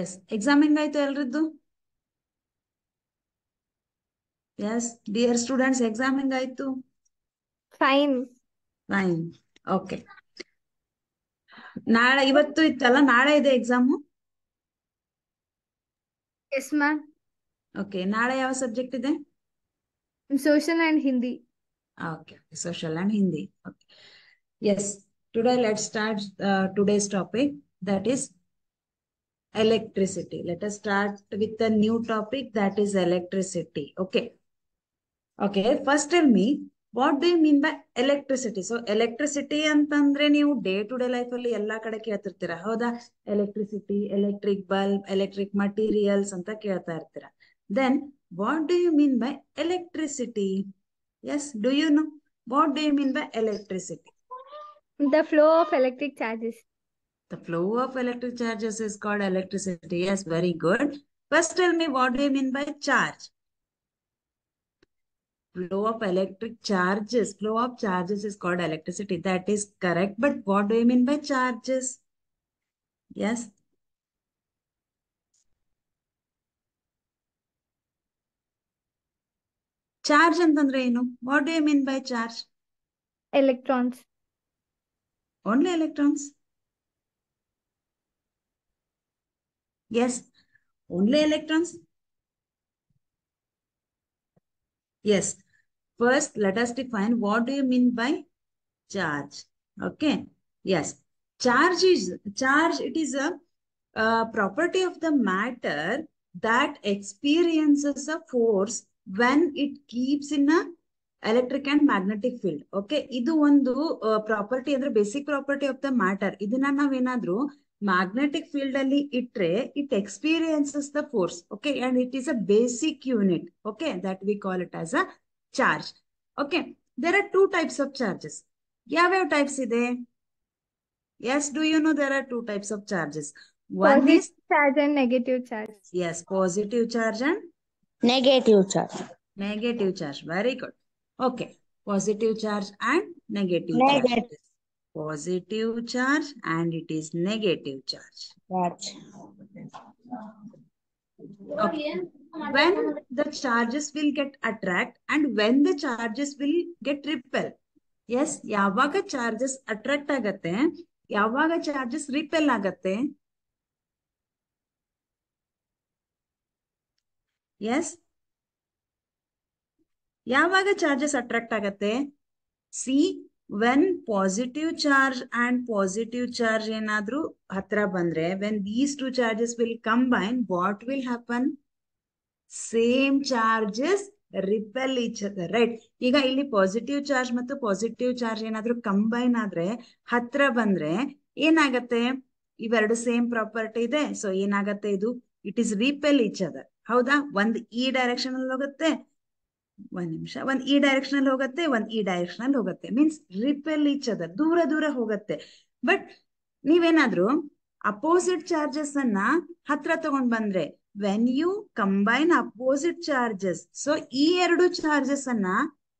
S exam ಹೆಂಗಾಯ್ತು ಎಲ್ರದ್ದು yes dear students exam ಹೆಂಗಾಯ್ತು ಫೈನ್ ಫೈನ್ ಓಕೆ ನಾಳೆ ಇವತ್ತು ಇತ್ತಲ್ಲ ನಾಳೆ ಇದೆ ಎಕ್ಸಾಮು ಎಸ್ ಮ್ಯಾಮ್ ಓಕೆ ನಾಳೆ ಯಾವ ಸಬ್ಜೆಕ್ಟ್ ಇದೆ social and Hindi okay social and Hindi okay yes today let start today's topic that is electricity let us start with a new topic that is electricity. Okay. Okay, first tell me what do mean by electricity so electricity ಅಂತಂದ್ರೆ ನೀವು day to day life ಅಲ್ಲಿ ಎಲ್ಲಾ ಕಡೆ ಕೇಳ್ತಿರ್ತೀರಾ ಹೌದಾ electricity electric bulb electric materials ಅಂತ ಕೇಳ್ತಾ ಇರ್ತೀರಾ then what do you mean by electricity yes do you know what do you mean by electricity the flow of electric charges The flow of electric charges is called electricity. Yes, very good. First, tell me what do you mean by charge? Flow of electric charges. Flow of charges is called electricity. That is correct. But what do you mean by charges? Yes. Charge and ಏನು what do you mean by charge? Electrons. Only electrons. Yes. Only electrons? Yes. First, let us define what do you mean by charge. Okay. Yes. Charge is, charge, it is a property of the matter that experiences a force when it keeps in a electric and magnetic field. Okay. Field one do property property ಅಂದ್ರೆ basic property of the matter ಇದನ್ನ ನಾವೇನಾದ್ರೂ magnetic field only it ray it experiences the force okay and it is a basic unit okay that we call it as a charge okay there are two types of charges yav yav types ide yes do you know there are two types of charges one positive is charge and negative charge yes positive charge and negative charge negative charge very good okay positive charge and negative, negative. positive charge and it is negative charge. Right. Okay. When the charges will get attract and when the charges will get repel. Yes ಯಾವಾಗ charges attract ಆಗತ್ತೆ ಯಾವಾಗ charges repel ಆಗತ್ತೆ yes ಯಾವಾಗ charges attract ಆಗತ್ತೆ see when positive charge and positive charge ಏನಾದ್ರೂ ಹತ್ರ ಬಂದ್ರೆ when these two charges will combine what will happen same charges repel each other right ಈಗ ಇಲ್ಲಿ ಪಾಸಿಟಿವ್ ಚಾರ್ಜ್ ಮತ್ತು ಪಾಸಿಟಿವ್ ಚಾರ್ಜ್ ಏನಾದ್ರೂ ಕಂಬೈನ್ ಆದ್ರೆ ಹತ್ರ ಬಂದ್ರೆ ಏನಾಗತ್ತೆ ಇವೆರಡು ಸೇಮ್ ಪ್ರಾಪರ್ಟಿ ಇದೆ ಸೊ ಏನಾಗತ್ತೆ ಇದು it is repel each other ಹೌದಾ ಒಂದ್ ಈ ಡೈರೆಕ್ಷನ್ ಅಲ್ಲಿ ಹೋಗುತ್ತೆ ಒಂದ್ ನಿಮಿಷ ಒಂದ್ ಈ e ಡೈರೆಕ್ಷನ್ ಅಲ್ಲಿ ಹೋಗುತ್ತೆ ಒಂದ್ ಈ e ಡೈರೆಕ್ಷನ್ ಅಲ್ಲಿ ಹೋಗುತ್ತೆ ಮೀನ್ಸ್ ರಿಪೆಲ್ ಈಚ್ ಅದರ್ ದೂರ ದೂರ ಹೋಗುತ್ತೆ ಬಟ್ ನೀವೇನಾದ್ರೂ ಅಪೋಸಿಟ್ ಚಾರ್ಜಸ್ ಅನ್ನ ಹತ್ರ ತಗೊಂಡ್ ಬಂದ್ರೆ when you combine opposite charges so ಈ ಎರಡು ಚಾರ್ಜಸ್ ಅನ್ನ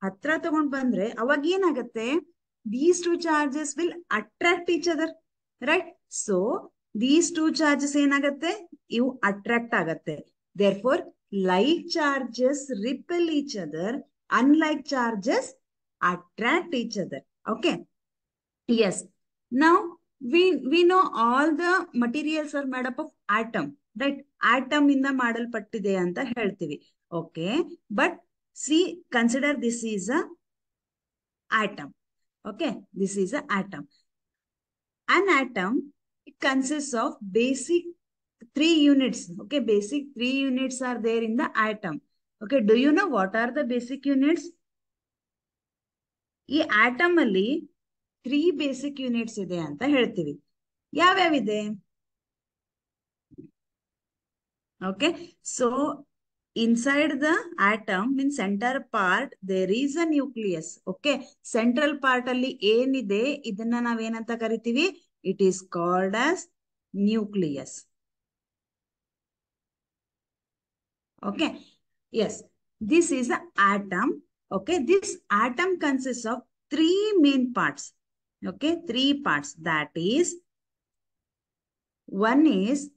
ಹತ್ರ ತಗೊಂಡ್ ಬಂದ್ರೆ ಅವಾಗ ಏನಾಗತ್ತೆ these two charges will attract each other right so these two charges ಏನಾಗತ್ತೆ ಇವು ಅಟ್ರಾಕ್ಟ್ ಆಗತ್ತೆ therefore like charges repel each other, unlike charges attract each other. Okay. Yes. Now, we, we know all the materials are made up of atom, right? Atom in the model pattide anta heltivi. Okay. But see, consider this is a atom. Okay. This is a atom. An atom it consists of basic three units okay basic three units are there in the atom okay do you know what are the basic units ಈ atom ಅಲ್ಲಿ three basic units ಇದೆ ಅಂತ ಹೇಳ್ತೀವಿ ಯಾವ್ಯಾವಿದೆ okay so inside the atom mean centre part there is a nucleus okay central part ಅಲ್ಲಿ ಏನಿದೆ ಇದನ್ನ ನಾವೇನಂತ ಕರಿತೀವಿ it is called as nucleus Okay. Yes. This is the atom. Okay. This atom consists of three main parts. Okay. Three parts. That is, one is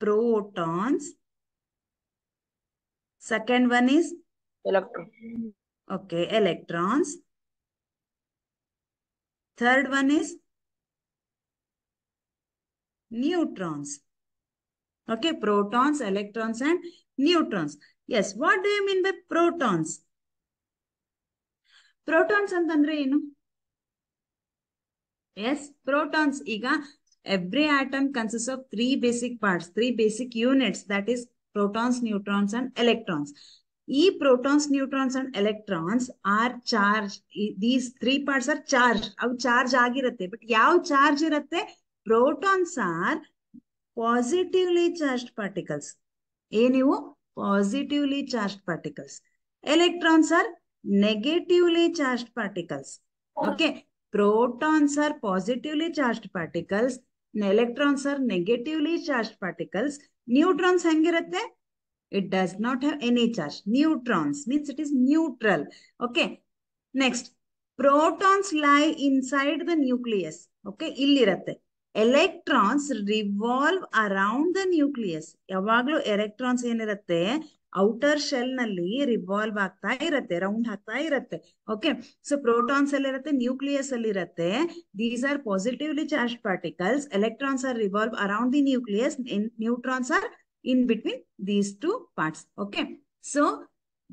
protons. Second one is? electrons. Okay. Electrons. Third one is? Neutrons. Okay. Protons, electrons and neutrons yes what do you mean by protons protons ಅಂತಂದ್ರೆ ಏನು yes protons ಈಗ every atom consist of three basic parts three basic units that is protons neutrons and electrons ಈ protons neutrons and electrons are charge these three parts are charge ಅವು charge ಆಗಿರುತ್ತೆ but ಯಾವ charge ಇರುತ್ತೆ protons are positively charge particles ಏನಿವು positively charge particles electrons are negatively charge particles okay protons are positively charge particles electrons are negatively charge particles neutrons ಹೆಂಗಿರುತ್ತೆ it does not have any charge neutrons means it is neutral okay next protons lie inside the nucleus okay ಇಲ್ಲಿರತ್ತೆ electrons revolve around the nucleus ಯಾವಾಗ್ಲೂ electrons ಏನಿರುತ್ತೆ outer shell ನಲ್ಲಿ revolve ಆಗ್ತಾ ಇರತ್ತೆ round ಆಗ್ತಾ ಇರತ್ತೆ okay so protons ಅಲ್ಲಿ ಇರುತ್ತೆ ನ್ಯೂಕ್ಲಿಯಸ್ ಅಲ್ಲಿ ಇರುತ್ತೆ these are positively charge particles electrons are revolve around the nucleus neutrons are in between these two parts okay so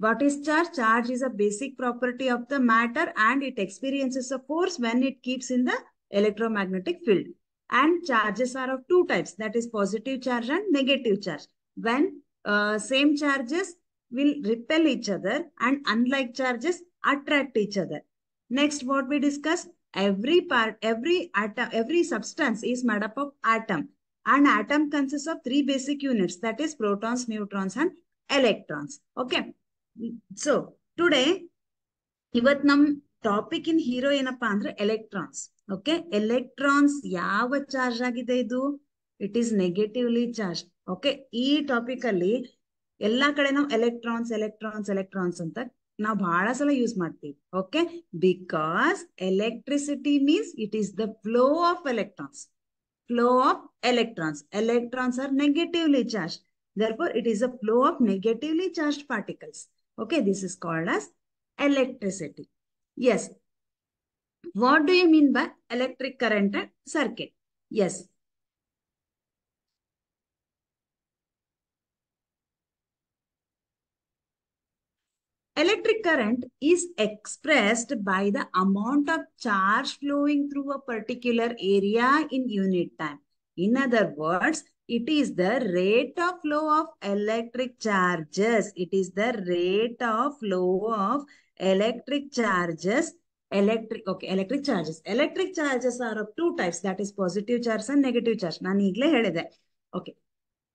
what is charge charge is a basic property of the matter and it experiences a force when it keeps in the electromagnetic field And charges are of two types, that is positive charge and negative charge. When uh, same charges will repel each other and unlike charges attract each other. Next, what we discussed, every part, every atom, every substance is made up of atom. An atom consists of three basic units, that is protons, neutrons and electrons. Okay. So, today, ಇವತ್ತು ನಮ್ಮ topic in hero ಏನಪ್ಪಾ ಅಂದ್ರೆ electrons. Okay electrons ಯಾವ charge ಆಗಿದೆ ಇದು it is negatively charge okay ಈ topic ಅಲ್ಲಿ ಎಲ್ಲಾ ಕಡೆ ನಾವು ಎಲೆಕ್ಟ್ರಾನ್ಸ್ ಎಲೆಕ್ಟ್ರಾನ್ಸ್ ಎಲೆಕ್ಟ್ರಾನ್ಸ್ ಅಂತ ನಾವು ಬಹಳ ಸಲ ಯೂಸ್ ಮಾಡ್ತೀವಿ okay because electricity means it is the flow of electrons flow of electrons electrons are negatively charge therefore it is a flow of negatively charge particles okay this is called as electricity yes What do you mean by electric current and circuit? Yes. Electric current is expressed by the amount of charge flowing through a particular area in unit time. In other words, it is the rate of flow of electric charges. It is the rate of flow of electric charges electric okay electric charges electric charges are of two types positive charge and negative charge ನಾನು ಈಗಲೇ ಹೇಳಿದೆ okay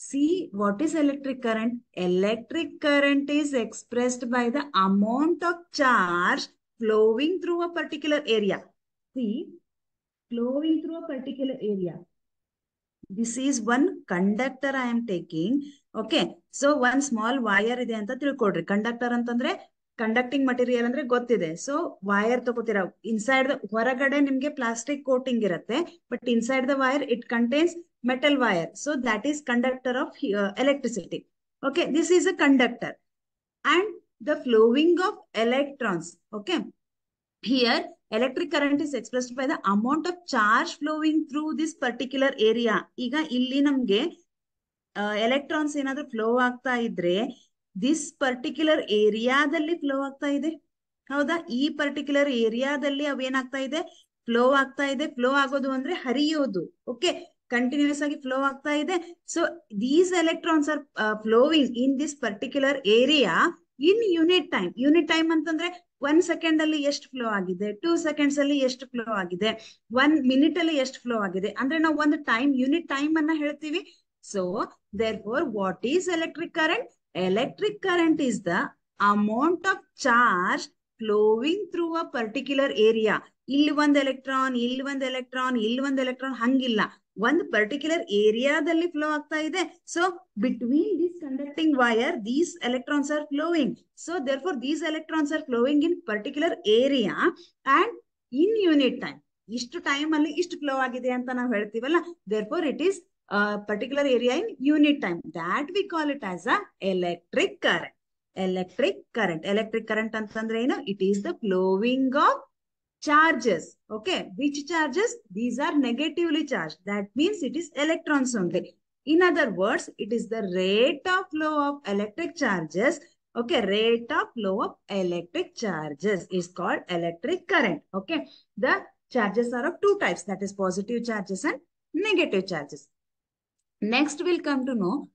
see what is electric current electric current is expressed by the amount of charge through a particular area see flowing particular area this is one conductor I am taking okay so one small wire ಇದೆ ಅಂತ ತಿಳ್ಕೊಡ್ರಿ conductor ಅಂತಂದ್ರೆ conducting material ಅಂದ್ರೆ ಗೊತ್ತಿದೆ so wire ತಗೋತೀರಾ inside the ಹೊರಗಡೆ ನಿಮ್ಗೆ plastic coating ಇರುತ್ತೆ but inside the wire it contains metal wire so that is conductor of electricity okay this is a conductor and the flowing of electrons okay here electric current is express by the amount of charge flowing through this particular area ಈಗ ಇಲ್ಲಿ ನಮ್ಗೆ electrons ಏನಾದ್ರು flow ಆಗ್ತಾ ಇದ್ರೆ this particular ಏರಿಯಾದಲ್ಲಿ flow ಆಗ್ತಾ ಇದೆ ಹೌದಾ ಈ ಪರ್ಟಿಕ್ಯುಲರ್ ಏರಿಯಾದಲ್ಲಿ ಅವೇನಾಗ್ತಾ ಇದೆ ಫ್ಲೋ ಆಗ್ತಾ ಇದೆ ಫ್ಲೋ ಆಗೋದು ಅಂದ್ರೆ ಹರಿಯೋದು ಓಕೆ ಕಂಟಿನ್ಯೂಸ್ ಆಗಿ ಫ್ಲೋ ಆಗ್ತಾ ಇದೆ so these electrons are flowing in this particular area in unit time unit time ಅಂತಂದ್ರೆ ಒನ್ ಸೆಕೆಂಡ್ ಅಲ್ಲಿ ಎಷ್ಟು ಫ್ಲೋ ಆಗಿದೆ ಟೂ ಸೆಕೆಂಡ್ಸ್ ಅಲ್ಲಿ ಎಷ್ಟು ಫ್ಲೋ ಆಗಿದೆ ಒನ್ ಮಿನಿಟ್ ಅಲ್ಲಿ ಎಷ್ಟು ಫ್ಲೋ ಆಗಿದೆ ಅಂದ್ರೆ ನಾವು ಒಂದು ಟೈಮ್ ಯೂನಿಟ್ ಟೈಮ್ ಅನ್ನ ಹೇಳ್ತೀವಿ so therefore what is electric current electric current is the amount of charge flowing through a particular area ಇಲ್ಲಿ ಒಂದು ಎಲೆಕ್ಟ್ರಾನ್ ಇಲ್ಲಿ ಒಂದು ಎಲೆಕ್ಟ್ರಾನ್ ಇಲ್ಲಿ ಒಂದು ಎಲೆಕ್ಟ್ರಾನ್ ಹಂಗಿಲ್ಲ ಒಂದು ಪರ್ಟಿಕ್ಯುಲರ್ ಏರಿಯಾದಲ್ಲಿ ಫ್ಲೋ ಆಗ್ತಾ ಇದೆ so between this conducting wire these electrons are flowing so therefore these electrons are flowing in particular area and in unit time ಇಷ್ಟು ಟೈಮ್ ಅಲ್ಲಿ ಇಷ್ಟು ಫ್ಲೋ ಆಗಿದೆ ಅಂತ ನಾವು ಹೇಳ್ತೀವಲ್ಲ therefore it is A particular area in unit time. That we call it as a electric current. Electric current. Electric current ಅಂತಂದ್ರೆ It is the flowing of charges. Okay. Which charges? These are negatively charged. That means it is electrons only. In other words, it is the rate of flow of electric charges. Okay, rate of flow of electric charges is called electric current. Okay, the charges are of two types, that is positive charges and negative charges. Next we'll come to know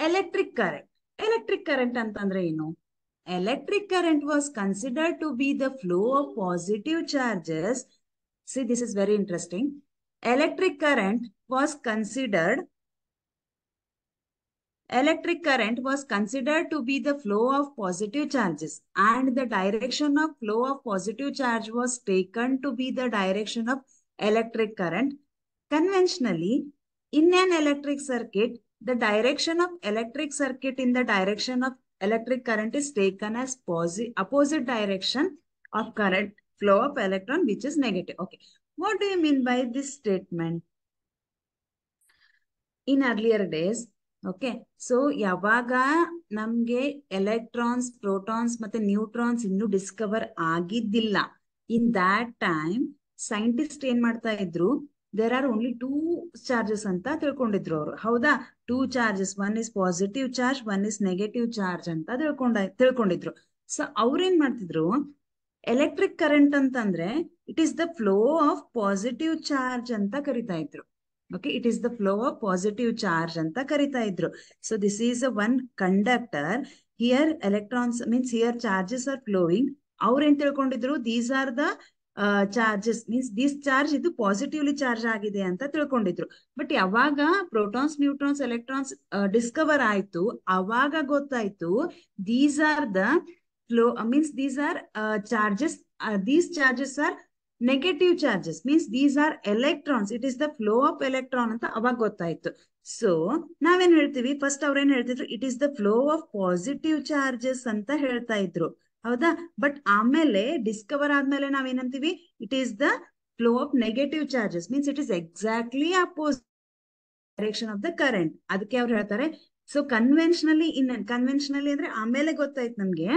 electric current. Electric current antandre ino. Electric current was considered to be the flow of positive charges. See, this is very interesting. Electric current was considered. Electric current was considered to be the flow of positive charges and the direction of flow of positive charge was taken to be the direction of electric current. Conventionally, In an electric circuit, the direction of electric circuit in the direction of electric current is taken as opposite direction of current flow of electron which is negative. Okay. What do you mean by this statement? In earlier days, okay so ಯಾವಾಗ ನಮ್ಗೆ electrons protons ಮತ್ತೆ neutrons ಇನ್ನು discover ಆಗಿದ್ದಿಲ್ಲ in that time scientist ಏನ್ ಮಾಡ್ತಾ ಇದ್ರು there are only two charges ಅಂತ ತಿಳ್ಕೊಂಡಿದ್ರು ಅವರು ಹೌದಾ two charges one is positive charge one is negative charge ಅಂತ ತಿಳ್ಕೊಂಡ ತಿಳ್ಕೊಂಡಿದ್ರು ಸೊ ಅವ್ರೇನ್ ಮಾಡ್ತಿದ್ರು ಎಲೆಕ್ಟ್ರಿಕ್ ಕರೆಂಟ್ ಅಂತಂದ್ರೆ it is the flow of positive charge ಅಂತ ಕರಿತಾ ಇದ್ರು okay it is the flow of positive charge ಅಂತ ಕರಿತಾ ಇದ್ರು so this is a one conductor here electrons means here charges are flowing ಅವ್ರೇನ್ ತಿಳ್ಕೊಂಡಿದ್ರು these are the charges means this charge ಇದು positively charge ಆಗಿದೆ ಅಂತ ತಿಳ್ಕೊಂಡಿದ್ರು ಬಟ್ ಯಾವಾಗ ಪ್ರೋಟಾನ್ಸ್ ನ್ಯೂಟ್ರಾನ್ಸ್ ಎಲೆಕ್ಟ್ರಾನ್ಸ್ ಡಿಸ್ಕವರ್ ಆಯ್ತು ಅವಾಗ ಗೊತ್ತಾಯ್ತು these are the flow means these are charges these charges are negative charges means these are electrons it is the flow of electron ಅಂತ ಅವಾಗ ಗೊತ್ತಾಯ್ತು ಸೊ ನಾವೇನ್ ಹೇಳ್ತೀವಿ ಫಸ್ಟ್ ಅವ್ರೇನ್ ಹೇಳ್ತಿದ್ರು it is the flow of positive charges ಅಂತ ಹೇಳ್ತಾ ಇದ್ರು ಹೌದಾ ಬಟ್ ಆಮೇಲೆ ಡಿಸ್ಕವರ್ ಆದ್ಮೇಲೆ ನಾವೇನಂತೀವಿ it is the flow of negative charges means it is exactly oppose direction of the current ಅದಕ್ಕೆ ಅವ್ರು ಹೇಳ್ತಾರೆ ಸೊ ಕನ್ವೆನ್ಷನಲಿ ಇನ್ ಕನ್ವೆನ್ಷನಲಿ ಅಂದ್ರೆ ಆಮೇಲೆ ಗೊತ್ತಾಯ್ತು ನಮ್ಗೆ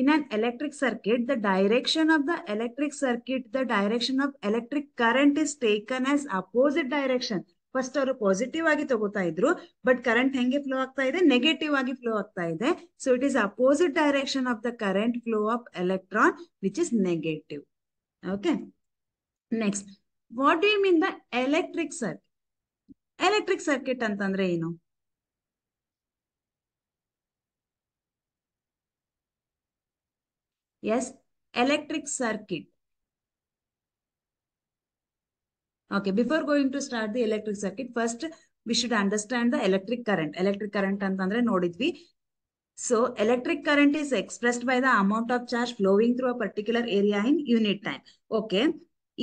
in an electric circuit the direction of the electric circuit the direction of electric current is taken as opposite direction first ಅವರು positive ಆಗಿ ತಗೋತಾ ಇದ್ರು ಬಟ್ ಕರೆಂಟ್ ಹೆಂಗೆ ಫ್ಲೋ ಆಗ್ತಾ ಇದೆ ನೆಗೆಟಿವ್ ಆಗಿ ಫ್ಲೋ ಆಗ್ತಾ ಇದೆ so it is opposite direction of the current flow of electron which is negative okay next what you mean the electric circuit electric circuit ಅಂತಂದ್ರೆ ಏನು yes electric circuit okay before going to start the electric circuit first we should understand the electric current electric current ಅಂತಂದ್ರೆ ನೋಡಿದ್ವಿ so electric current is expressed by the amount of charge flowing through a particular area in unit time okay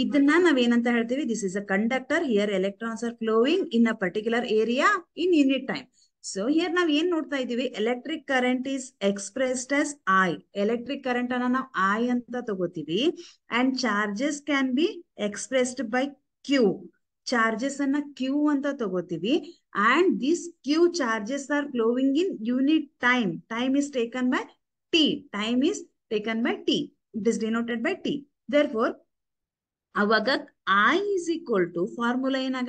ಇದನ್ನ ನಾವ್ ಏನಂತ ಹೇಳ್ತೀವಿ this is a conductor here electrons are flowing in a particular area in unit time so here ನಾವ್ ಏನ್ ನೋಡ್ತಾ ಇದೀವಿ electric current is expressed as I electric current ಅನ್ನ ನಾವು ಐ ಅಂತ ತಗೋತೀವಿ and charges can be expressed by Q charges Q अंत तक and this Q charges are flowing in unit time time is taken by T time is taken by T it is denoted by T there आवज equal to formula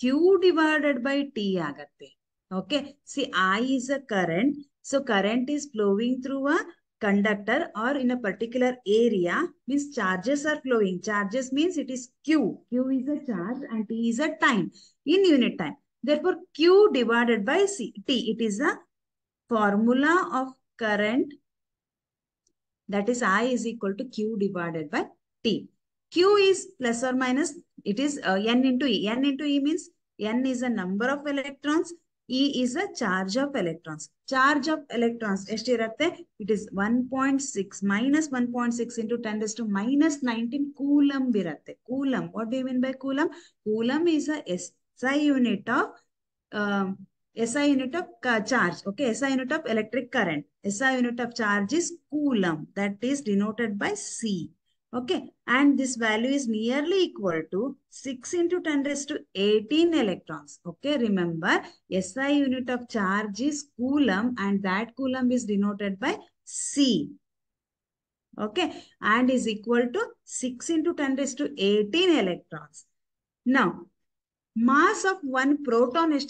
Q divided by T आगते okay I is a current so current is flowing through a conductor or in a particular area means charges are flowing. Charges means it is Q. Q is a charge and T is a time in unit time. Therefore, Q divided by C, T. It is a formula of current that is I is equal to Q divided by T. Q is plus or minus, it is uh, N into E. N into E means N is a number of electrons E is the charge of electrons. Charge of electrons. It is 1.6 minus 1.6 into 10 to minus 19 coulomb. Coulomb. What do you mean by coulomb? Coulomb is a SI unit of um, SI unit of charge. Okay. SI unit of electric current. SI unit of charge is coulomb. That is denoted by C. Okay. And this value is nearly equal to 6 into 10 raised to 18 electrons. Okay. Remember, SI unit of charge is coulomb and that coulomb is denoted by C. Okay. And is equal to 6 into 10 raised to 18 electrons. Now, mass of one proton is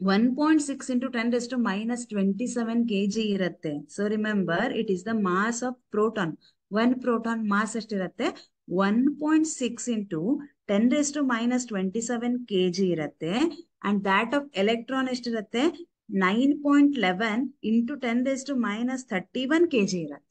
1.6 into 10 raised to minus 27 kg. Twenty So remember, it is the mass of proton one proton mass is 1.6 into 10 raised to minus 27 kg irate, and that of electron is 9.1 into 10 raised to minus 31 kg irate.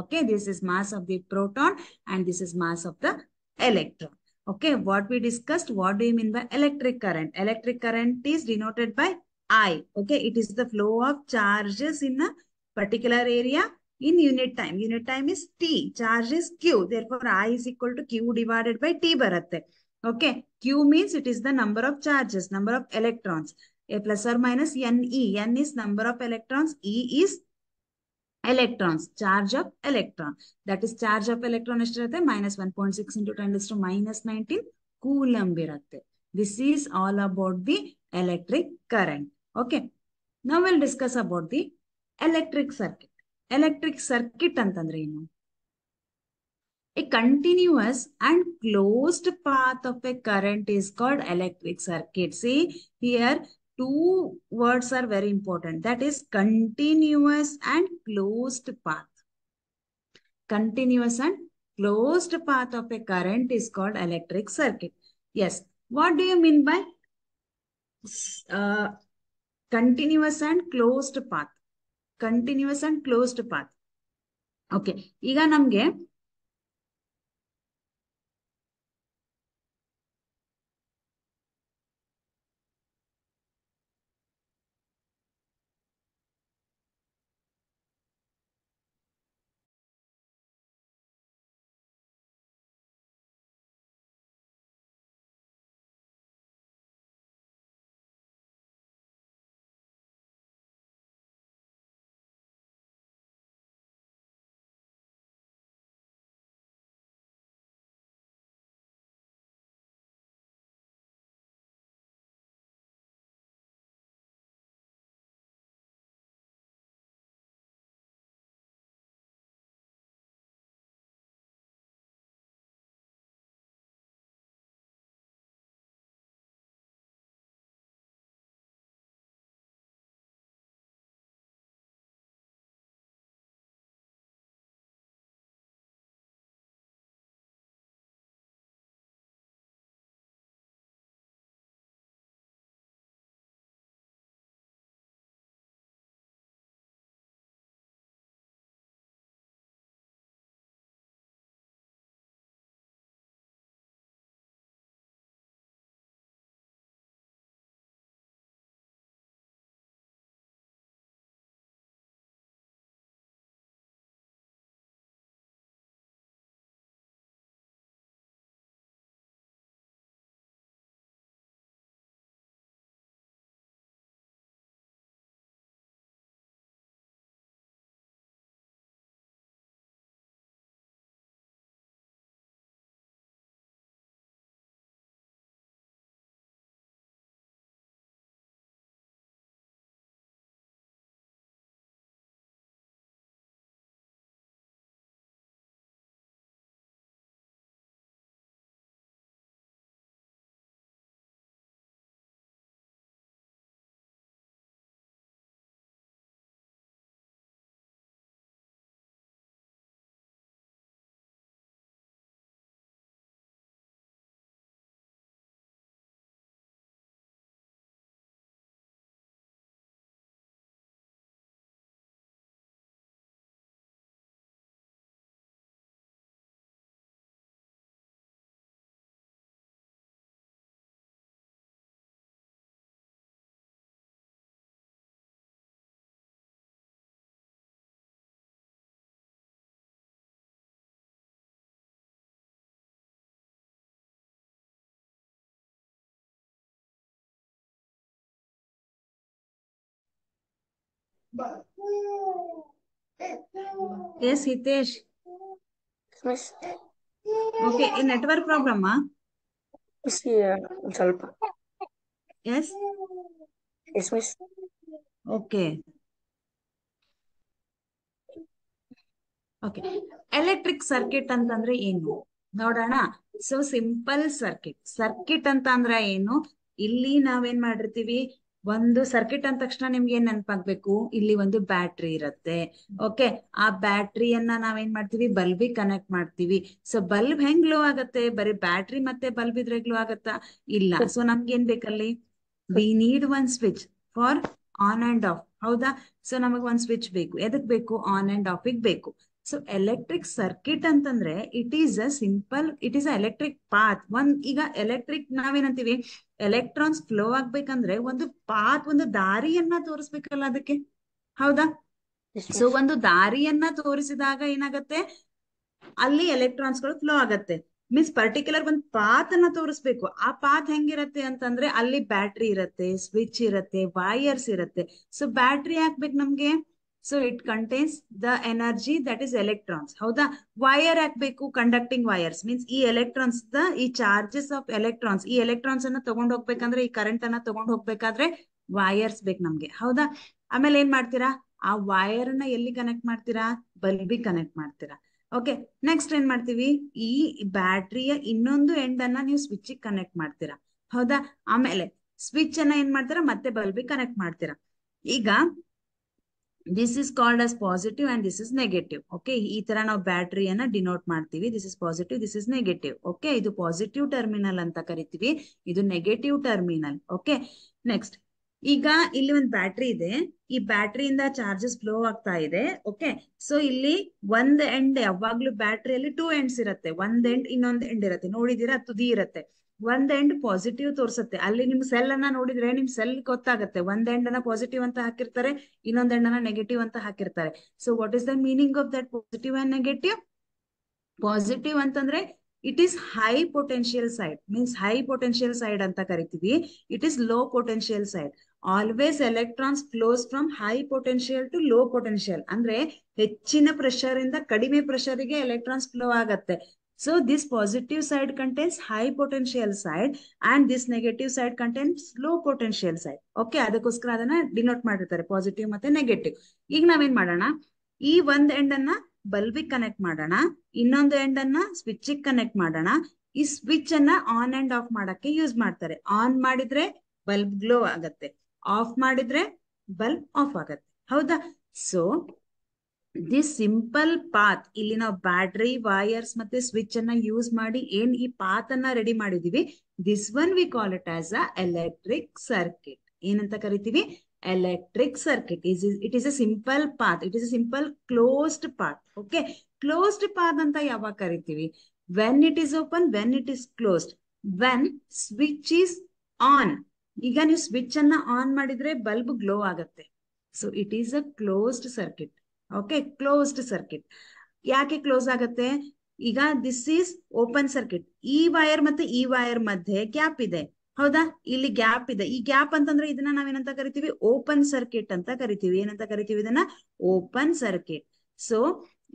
Okay, this is mass of the proton and this is mass of the electron. Okay, what we discussed, what do you mean by electric current? Electric current is denoted by I. Okay, it is the flow of charges in a particular area in unit time. Unit time is T. Charge is Q. Therefore, I is equal to Q divided by T baratte. Okay. Q means it is the number of charges, number of electrons. A plus or minus N E. N is number of electrons. E is electrons. Charge of electron. That is charge of electron estrate minus 1.6 into 10 is to minus 19 coulomb biratte. This is all about the electric current. Okay. Now we'll discuss about the electric circuit. Electric circuit ಅಂತಂದ್ರೆ ಏನು a continuous and closed path of a current is called electric circuit see here two words are very important that is continuous and closed path continuous and closed path of a current is called electric circuit. Yes. What do you mean by uh, continuous and closed path? Continuous and closed path okay ಈಗ ನಮ್ಗೆ yes Hitesh okay network problem ಸ್ವಲ್ಪ yes okay okay electric circuit ಅಂತಂದ್ರೆ ಏನು ನೋಡೋಣ so simple circuit circuit ಅಂತ ಅಂದ್ರೆ ಏನು ಇಲ್ಲಿ ನಾವೇನ್ ಮಾಡಿರ್ತೀವಿ ಒಂದು ಸರ್ಕಿಟ್ ಅಂದ ತಕ್ಷಣ ನಿಮ್ಗೆ ಏನ್ ನೆನಪಾಗ್ಬೇಕು ಇಲ್ಲಿ ಒಂದು ಬ್ಯಾಟ್ರಿ ಇರುತ್ತೆ ಓಕೆ ಆ ಬ್ಯಾಟ್ರಿಯನ್ನ ನಾವೇನ್ ಮಾಡ್ತೀವಿ ಬಲ್ಬಿಗೆ ಕನೆಕ್ಟ್ ಮಾಡ್ತೀವಿ ಸೊ ಬಲ್ಬ್ ಹೆಂಗ್ ಗ್ಲೋ ಆಗತ್ತೆ ಬರೀ ಬ್ಯಾಟ್ರಿ ಮತ್ತೆ ಬಲ್ಬ್ ಇದ್ರೆ ಗ್ಲೋ ಆಗತ್ತಾ ಇಲ್ಲ ಸೊ ನಮ್ಗೆ ಏನ್ ಬೇಕಲ್ಲಿ we need one switch for on and off ಹೌದಾ ಸೊ ನಮಗ್ ಒಂದ್ ಸ್ವಿಚ್ ಬೇಕು ಎದಕ್ ಬೇಕು ಆನ್ ಅಂಡ್ ಆಫ್ ಬೇಕು ಸೊ ಎಲೆಕ್ಟ್ರಿಕ್ ಸರ್ಕಿಟ್ ಅಂತಂದ್ರೆ it is a simple it is a electric path ಒಂದ್ ಈಗ ಎಲೆಕ್ಟ್ರಿಕ್ ನಾವೇನಂತೀವಿ ಎಲೆಕ್ಟ್ರಾನ್ಸ್ ಫ್ಲೋ ಆಗ್ಬೇಕಂದ್ರೆ ಒಂದು ಪಾತ್ ಒಂದು ದಾರಿಯನ್ನ ತೋರಿಸ್ಬೇಕಲ್ಲ ಅದಕ್ಕೆ ಹೌದಾ ಸೊ ಒಂದು ದಾರಿಯನ್ನ ತೋರಿಸಿದಾಗ ಏನಾಗತ್ತೆ ಅಲ್ಲಿ ಎಲೆಕ್ಟ್ರಾನ್ಸ್ ಗಳು ಫ್ಲೋ ಆಗತ್ತೆ ಮೀನ್ಸ್ ಪರ್ಟಿಕ್ಯುಲರ್ ಒಂದು ಪಾತ್ ಅನ್ನ ತೋರಿಸ್ಬೇಕು ಆ ಪಾತ್ ಹೆಂಗಿರತ್ತೆ ಅಂತಂದ್ರೆ ಅಲ್ಲಿ ಬ್ಯಾಟ್ರಿ ಇರತ್ತೆ ಸ್ವಿಚ್ ಇರತ್ತೆ ವೈಯರ್ಸ್ ಇರತ್ತೆ ಸೊ ಬ್ಯಾಟ್ರಿ ಹಾಕ್ಬೇಕು ನಮ್ಗೆ so it contains the energy that is electrons ಹೌದಾ ವೈರ್ ಹಾಕ್ಬೇಕು ಕಂಡಕ್ಟಿಂಗ್ ವೈರ್ಸ್ ಮೀನ್ಸ್ ಈ ಎಲೆಕ್ಟ್ರಾನ್ಸ್ ದ ಈ ಚಾರ್ಜಸ್ ಆಫ್ ಎಲೆಕ್ಟ್ರಾನ್ಸ್ ಈ ಎಲೆಕ್ಟ್ರಾನ್ಸ್ ಅನ್ನ ತಗೊಂಡ್ ಹೋಗ್ಬೇಕಂದ್ರೆ ಈ ಕರೆಂಟ್ ಅನ್ನ ತಗೊಂಡ್ ಹೋಗ್ಬೇಕಾದ್ರೆ ವೈರ್ಸ್ ಬೇಕು ನಮ್ಗೆ ಹೌದಾ ಆಮೇಲೆ ಏನ್ ಮಾಡ್ತೀರಾ ಆ ವೈರ್ ಅನ್ನ ಎಲ್ಲಿ ಕನೆಕ್ಟ್ ಮಾಡ್ತೀರಾ ಬಲ್ಬಿಗೆ ಕನೆಕ್ಟ್ ಮಾಡ್ತೀರಾ ಓಕೆ ನೆಕ್ಸ್ಟ್ ಏನ್ ಮಾಡ್ತೀವಿ ಈ ಬ್ಯಾಟ್ರಿಯ ಇನ್ನೊಂದು ಎಂಡ್ ಅನ್ನ ನೀವು ಸ್ವಿಚ್ ಕನೆಕ್ಟ್ ಮಾಡ್ತೀರಾ ಹೌದಾ ಆಮೇಲೆ ಸ್ವಿಚ್ ಅನ್ನ ಏನ್ ಮಾಡ್ತೀರಾ ಮತ್ತೆ ಬಲ್ಬಿಗೆ ಕನೆಕ್ಟ್ ಮಾಡ್ತೀರಾ ಈಗ this is called as positive and this is negative okay ಈ ತರ ನಾವು ಬ್ಯಾಟ್ರಿಯನ್ನ ಡಿನೋಟ್ ಮಾಡ್ತೀವಿ this is positive this is negative okay ಇದು ಪಾಸಿಟಿವ್ ಟರ್ಮಿನಲ್ ಅಂತ ಕರಿತೀವಿ ಇದು ನೆಗೆಟಿವ್ ಟರ್ಮಿನಲ್ ಓಕೆ ನೆಕ್ಸ್ಟ್ ಈಗ ಇಲ್ಲಿ ಒಂದು ಬ್ಯಾಟ್ರಿ ಇದೆ ಈ ಬ್ಯಾಟ್ರಿಯಿಂದ ಚಾರ್ಜಸ್ ಫ್ಲೋ ಆಗ್ತಾ ಇದೆ ಓಕೆ ಸೊ ಇಲ್ಲಿ ಒಂದ್ ಎಂಡ್ ಯಾವಾಗ್ಲೂ ಬ್ಯಾಟ್ರಿಯಲ್ಲಿ ಟೂ ಎಂಡ್ಸ್ ಇರುತ್ತೆ ಒಂದ್ ಎಂಡ್ ಇನ್ನೊಂದ್ ಎಂಡ್ ಇರುತ್ತೆ ನೋಡಿದೀರಾ ತುದಿ ಇರುತ್ತೆ ಒಂದ್ ಎಂಡ್ ಪಾಸಿಟಿವ್ ತೋರಿಸುತ್ತೆ ಅಲ್ಲಿ ನಿಮ್ ಸೆಲ್ ಅನ್ನ ನೋಡಿದ್ರೆ ನಿಮ್ ಸೆಲ್ ಗೊತ್ತಾಗತ್ತೆ ಒಂದ್ ಎಂಡ್ ಅನ್ನ ಪಾಸಿಟಿವ್ ಅಂತ ಹಾಕಿರ್ತಾರೆ ಇನ್ನೊಂದ್ ಎಂಡ್ ಅನ್ನ ನೆಗೆಟಿವ್ ಅಂತ ಹಾಕಿರ್ತಾರೆ so what is the meaning of that positive and negative positive ಅಂತಂದ್ರೆ it is high potential side means high potential side ಅಂತ ಕರಿತೀವಿ it is low potential side always electrons flows from high potential to low potential ಅಂದ್ರೆ ಹೆಚ್ಚಿನ pressure ಇಂದ ಕಡಿಮೆ pressure ಗೆ electrons flow ಆಗತ್ತೆ So this positive side contains high potential side and this negative side contains low potential side. Okay, ಅದಕ್ಕೋಸ್ಕರ ಅದನ್ನ denote ಮಾಡಿರ್ತಾರೆ positive ಮತ್ತೆ ನೆಗೆಟಿವ್ ಈಗ ನಾವೇನ್ ಮಾಡೋಣ ಈ ಒಂದು ಎಂಡ್ ಅನ್ನ ಬಲ್ಬಿಗ್ ಕನೆಕ್ಟ್ ಮಾಡೋಣ ಇನ್ನೊಂದು ಎಂಡ್ ಅನ್ನ ಸ್ವಿಚ್ ಕನೆಕ್ಟ್ ಮಾಡೋಣ ಈ ಸ್ವಿಚ್ ಅನ್ನ ಆನ್ ಅಂಡ್ ಆಫ್ ಮಾಡಕ್ಕೆ ಯೂಸ್ ಮಾಡ್ತಾರೆ ಆನ್ ಮಾಡಿದ್ರೆ ಬಲ್ಬ್ ಗ್ಲೋ ಆಗತ್ತೆ ಆಫ್ ಮಾಡಿದ್ರೆ ಬಲ್ಬ್ ಆಫ್ ಆಗತ್ತೆ ಹೌದಾ ಸೊ ದಿಸ್ ಸಿಂಪಲ್ ಪಾತ್ ಇಲ್ಲಿ ನಾವು ಬ್ಯಾಟ್ರಿ ವೈಯರ್ಸ್ ಮತ್ತೆ ಸ್ವಿಚ್ ಅನ್ನ ಯೂಸ್ ಮಾಡಿ ಏನ್ ಈ ಪಾತ್ ಅನ್ನ ರೆಡಿ ಮಾಡಿದೀವಿ this one we call it as a electric circuit ಏನಂತ ಕರಿತೀವಿ electric circuit is it is a simple path it is a simple closed path okay closed path ಅಂತ ಯಾವಾಗ ಕರಿತೀವಿ when it is open when it is closed when switch is on ಈಗ ನೀವು switch ಅನ್ನ on ಮಾಡಿದ್ರೆ bulb glow ಆಗುತ್ತೆ so it is a closed circuit okay closed circuit ಯಾಕೆ close ಆಗತ್ತೆ ಈಗ ದಿಸ್ ಈಸ್ ಓಪನ್ ಸರ್ಕಿಟ್ ಈ ವೈರ್ ಮತ್ತೆ ಈ ವೈರ್ ಮಧ್ಯೆ ಗ್ಯಾಪ್ ಇದೆ ಹೌದಾ ಇಲ್ಲಿ ಗ್ಯಾಪ್ ಇದೆ ಈ ಗ್ಯಾಪ್ ಅಂತಂದ್ರೆ ಇದನ್ನ ನಾವೇನಂತ ಕರಿತೀವಿ ಓಪನ್ ಸರ್ಕಿಟ್ ಅಂತ ಕರಿತೀವಿ ಏನಂತ ಕರಿತೀವಿ ಇದನ್ನ ಓಪನ್ ಸರ್ಕಿಟ್ ಸೊ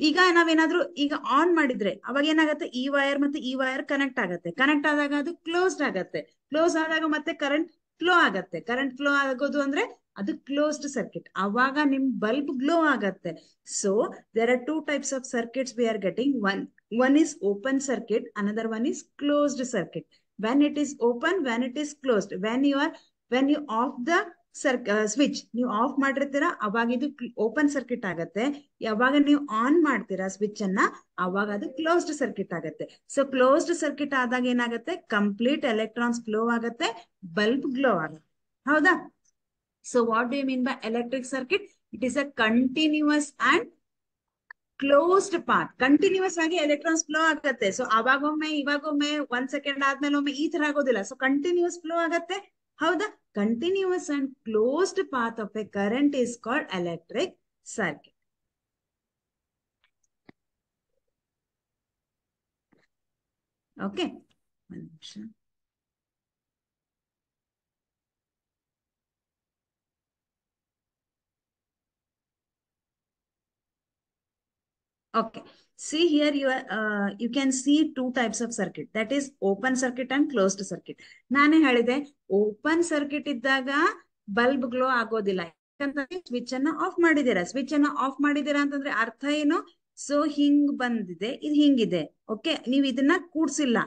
ಈಗ ನಾವೇನಾದ್ರೂ ಈಗ ಆನ್ ಮಾಡಿದ್ರೆ ಅವಾಗ ಏನಾಗುತ್ತೆ ಈ ವೈರ್ ಮತ್ತೆ ಈ ವೈರ್ ಕನೆಕ್ಟ್ ಆಗತ್ತೆ ಕನೆಕ್ಟ್ ಆದಾಗ ಅದು ಕ್ಲೋಸ್ಡ್ ಆಗತ್ತೆ ಕ್ಲೋಸ್ ಆದಾಗ ಮತ್ತೆ ಕರೆಂಟ್ ಫ್ಲೋ ಆಗತ್ತೆ ಕರೆಂಟ್ ಫ್ಲೋ ಆಗೋದು ಅಂದ್ರೆ ಅದು ಕ್ಲೋಸ್ಡ್ ಸರ್ಕಿಟ್ ಅವಾಗ ನಿಮ್ ಬಲ್ಬ್ ಗ್ಲೋ ಆಗತ್ತೆ so there are two types of circuits we are getting one one is open circuit another one is closed circuit when it is open when it is closed when you are when you off the sir switch ನೀವು off ಮಾಡಿರ್ತೀರಾ ಅವಾಗ ಇದು open circuit ಆಗತ್ತೆ ಯಾವಾಗ ನೀವು on ಮಾಡ್ತೀರಾ switch ಅನ್ನ ಅವಾಗ ಅದು ಕ್ಲೋಸ್ಡ್ ಸರ್ಕಿಟ್ ಆಗುತ್ತೆ ಸೊ ಕ್ಲೋಸ್ಡ್ ಸರ್ಕಿಟ್ ಆದಾಗ ಏನಾಗುತ್ತೆ ಕಂಪ್ಲೀಟ್ ಎಲೆಕ್ಟ್ರಾನ್ಸ್ ಗ್ಲೋ ಆಗುತ್ತೆ ಬಲ್ಬ್ ಗ್ಲೋ ಆಗುತ್ತೆ ಹೌದಾ so what do mean by electric circuit it It is continuous and closed path continuous ಆಗಿ ಎಲೆಕ್ಟ್ರಾನ್ಸ್ ಫ್ಲೋ ಆಗತ್ತೆ ಸೊ ಅವಾಗೊಮ್ಮೆ ಇವಾಗೊಮ್ಮೆ ಒಂದ್ ಸೆಕೆಂಡ್ ಆದ್ಮೇಲೆ ಒಮ್ಮೆ ಈ ತರ ಆಗೋದಿಲ್ಲ ಸೊ ಕಂಟಿನ್ಯೂಸ್ ಫ್ಲೋ ಆಗತ್ತೆ ಹೌದಾ continuous and closed path of a current is called electric circuit okay ಒಂದು okay see here you, you can see two two of circuit circuit. Is open circuit and closed circuit ನಾನೇ ಹೇಳಿದೆ open circuit ಇದ್ದಾಗ bulb glow ಆಗೋದಿಲ್ಲ ಯಾಕಂತಂದ್ರೆ switch ಅನ್ನ off ಮಾಡಿದೀರ switch ಅನ್ನ off ಮಾಡಿದೀರಾ ಅಂತಂದ್ರೆ ಅರ್ಥ ಏನು ಸೊ ಹಿಂಗ್ ಬಂದಿದೆ ಇದು ಹಿಂಗಿದೆ ಓಕೆ ನೀವ್ ಇದನ್ನ ಕೂಡ್ಸಿಲ್ಲ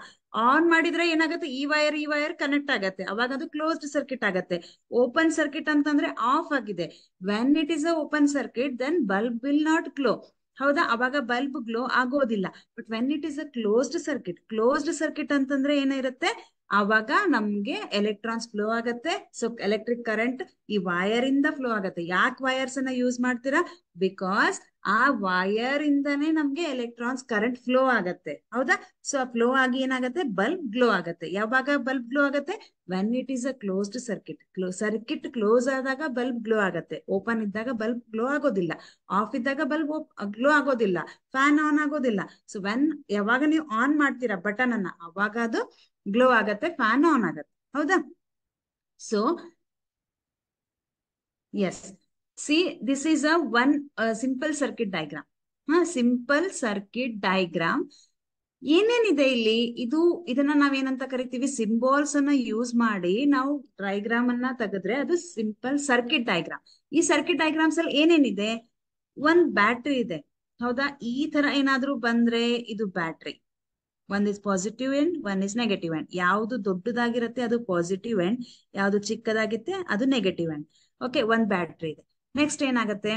ಆನ್ ಮಾಡಿದ್ರೆ ಏನಾಗುತ್ತೆ ಈ ವೈರ್ ಈ ವೈರ್ ಕನೆಕ್ಟ್ ಆಗತ್ತೆ ಅವಾಗ ಅದು ಕ್ಲೋಸ್ಡ್ ಸರ್ಕಿಟ್ ಆಗತ್ತೆ ಓಪನ್ ಸರ್ಕಿಟ್ ಅಂತಂದ್ರೆ ಆಫ್ ಆಗಿದೆ when it is a open circuit then bulb will not glow ಹೌದಾ ಅವಾಗ ಬಲ್ಬ್ ಗ್ಲೋ ಆಗೋದಿಲ್ಲ but when it is a closed circuit closed circuit ಅಂತಂದ್ರೆ ಏನಿರುತ್ತೆ ಅವಾಗ ನಮ್ಗೆ ಎಲೆಕ್ಟ್ರಾನ್ಸ್ ಫ್ಲೋ ಆಗತ್ತೆ ಸೊ ಎಲೆಕ್ಟ್ರಿಕ್ ಕರೆಂಟ್ ಈ ವೈರ್ ಇಂದ ಫ್ಲೋ ಆಗತ್ತೆ ಯಾಕೆ ವೈರ್ಸ್ ಅನ್ನ ಯೂಸ್ ಮಾಡ್ತೀರಾ ಬಿಕಾಸ್ ಆ ವೈರ್ ಇಂದನೇ ನಮ್ಗೆ ಎಲೆಕ್ಟ್ರಾನ್ಸ್ ಕರೆಂಟ್ ಫ್ಲೋ ಆಗತ್ತೆ ಹೌದಾ ಸೊ ಆ ಫ್ಲೋ ಆಗಿ ಏನಾಗತ್ತೆ ಬಲ್ಬ್ ಗ್ಲೋ ಆಗತ್ತೆ ಯಾವಾಗ ಬಲ್ಬ್ ಗ್ಲೋ ಆಗತ್ತೆ when it is a closed circuit close circuit close ಆದಾಗ ಬಲ್ಬ್ ಗ್ಲೋ ಆಗತ್ತೆ ಓಪನ್ ಇದ್ದಾಗ ಬಲ್ಬ್ ಗ್ಲೋ ಆಗೋದಿಲ್ಲ ಆಫ್ ಇದ್ದಾಗ ಬಲ್ಬ್ ಗ್ಲೋ ಆಗೋದಿಲ್ಲ ಫ್ಯಾನ್ ಆನ್ ಆಗೋದಿಲ್ಲ ಸೊ ವೆನ್ ಯಾವಾಗ ನೀವು ಆನ್ ಮಾಡ್ತೀರಾ ಬಟನ್ ಅನ್ನ ಅವಾಗ ಅದು ಗ್ಲೋ ಆಗತ್ತೆ ಫ್ಯಾನ್ ಆನ್ ಆಗತ್ತೆ ಹೌದಾ so yes See, this is a one simple simple circuit diagram. Simple Simple circuit diagram. ಏನೇನಿದೆ ಇಲ್ಲಿ ಇದು ಇದನ್ನ ನಾವೇನಂತ ಕರಿತೀವಿ ಸಿಂಬಾಲ್ಸ್ ಅನ್ನ ಯೂಸ್ ಮಾಡಿ ನಾವು ಡೈಗ್ರಾಮ್ ಅನ್ನ ತೆಗೆದ್ರೆ ಅದು ಸಿಂಪಲ್ ಸರ್ಕಿಟ್ ಡೈಗ್ರಾಮ್ ಈ ಸರ್ಕಿಟ್ ಡೈಗ್ರಾಮ್ಸ್ ಅಲ್ಲಿ ಏನೇನಿದೆ ಒಂದ್ ಬ್ಯಾಟ್ರಿ ಇದೆ ಹೌದಾ ಈ ತರ ಏನಾದ್ರೂ ಬಂದ್ರೆ ಇದು battery one is positive end one is negative end ಯಾವ್ದು ದೊಡ್ಡದಾಗಿರುತ್ತೆ ಅದು ಪಾಸಿಟಿವ್ ಎಂಡ್ ಯಾವ್ದು ಚಿಕ್ಕದಾಗಿತ್ತೆ ಅದು ನೆಗೆಟಿವ್ ಎಂಡ್ ಓಕೆ ಒಂದ್ ಬ್ಯಾಟ್ರಿ ಇದೆ ನೆಕ್ಸ್ಟ್ ಏನಾಗತ್ತೆ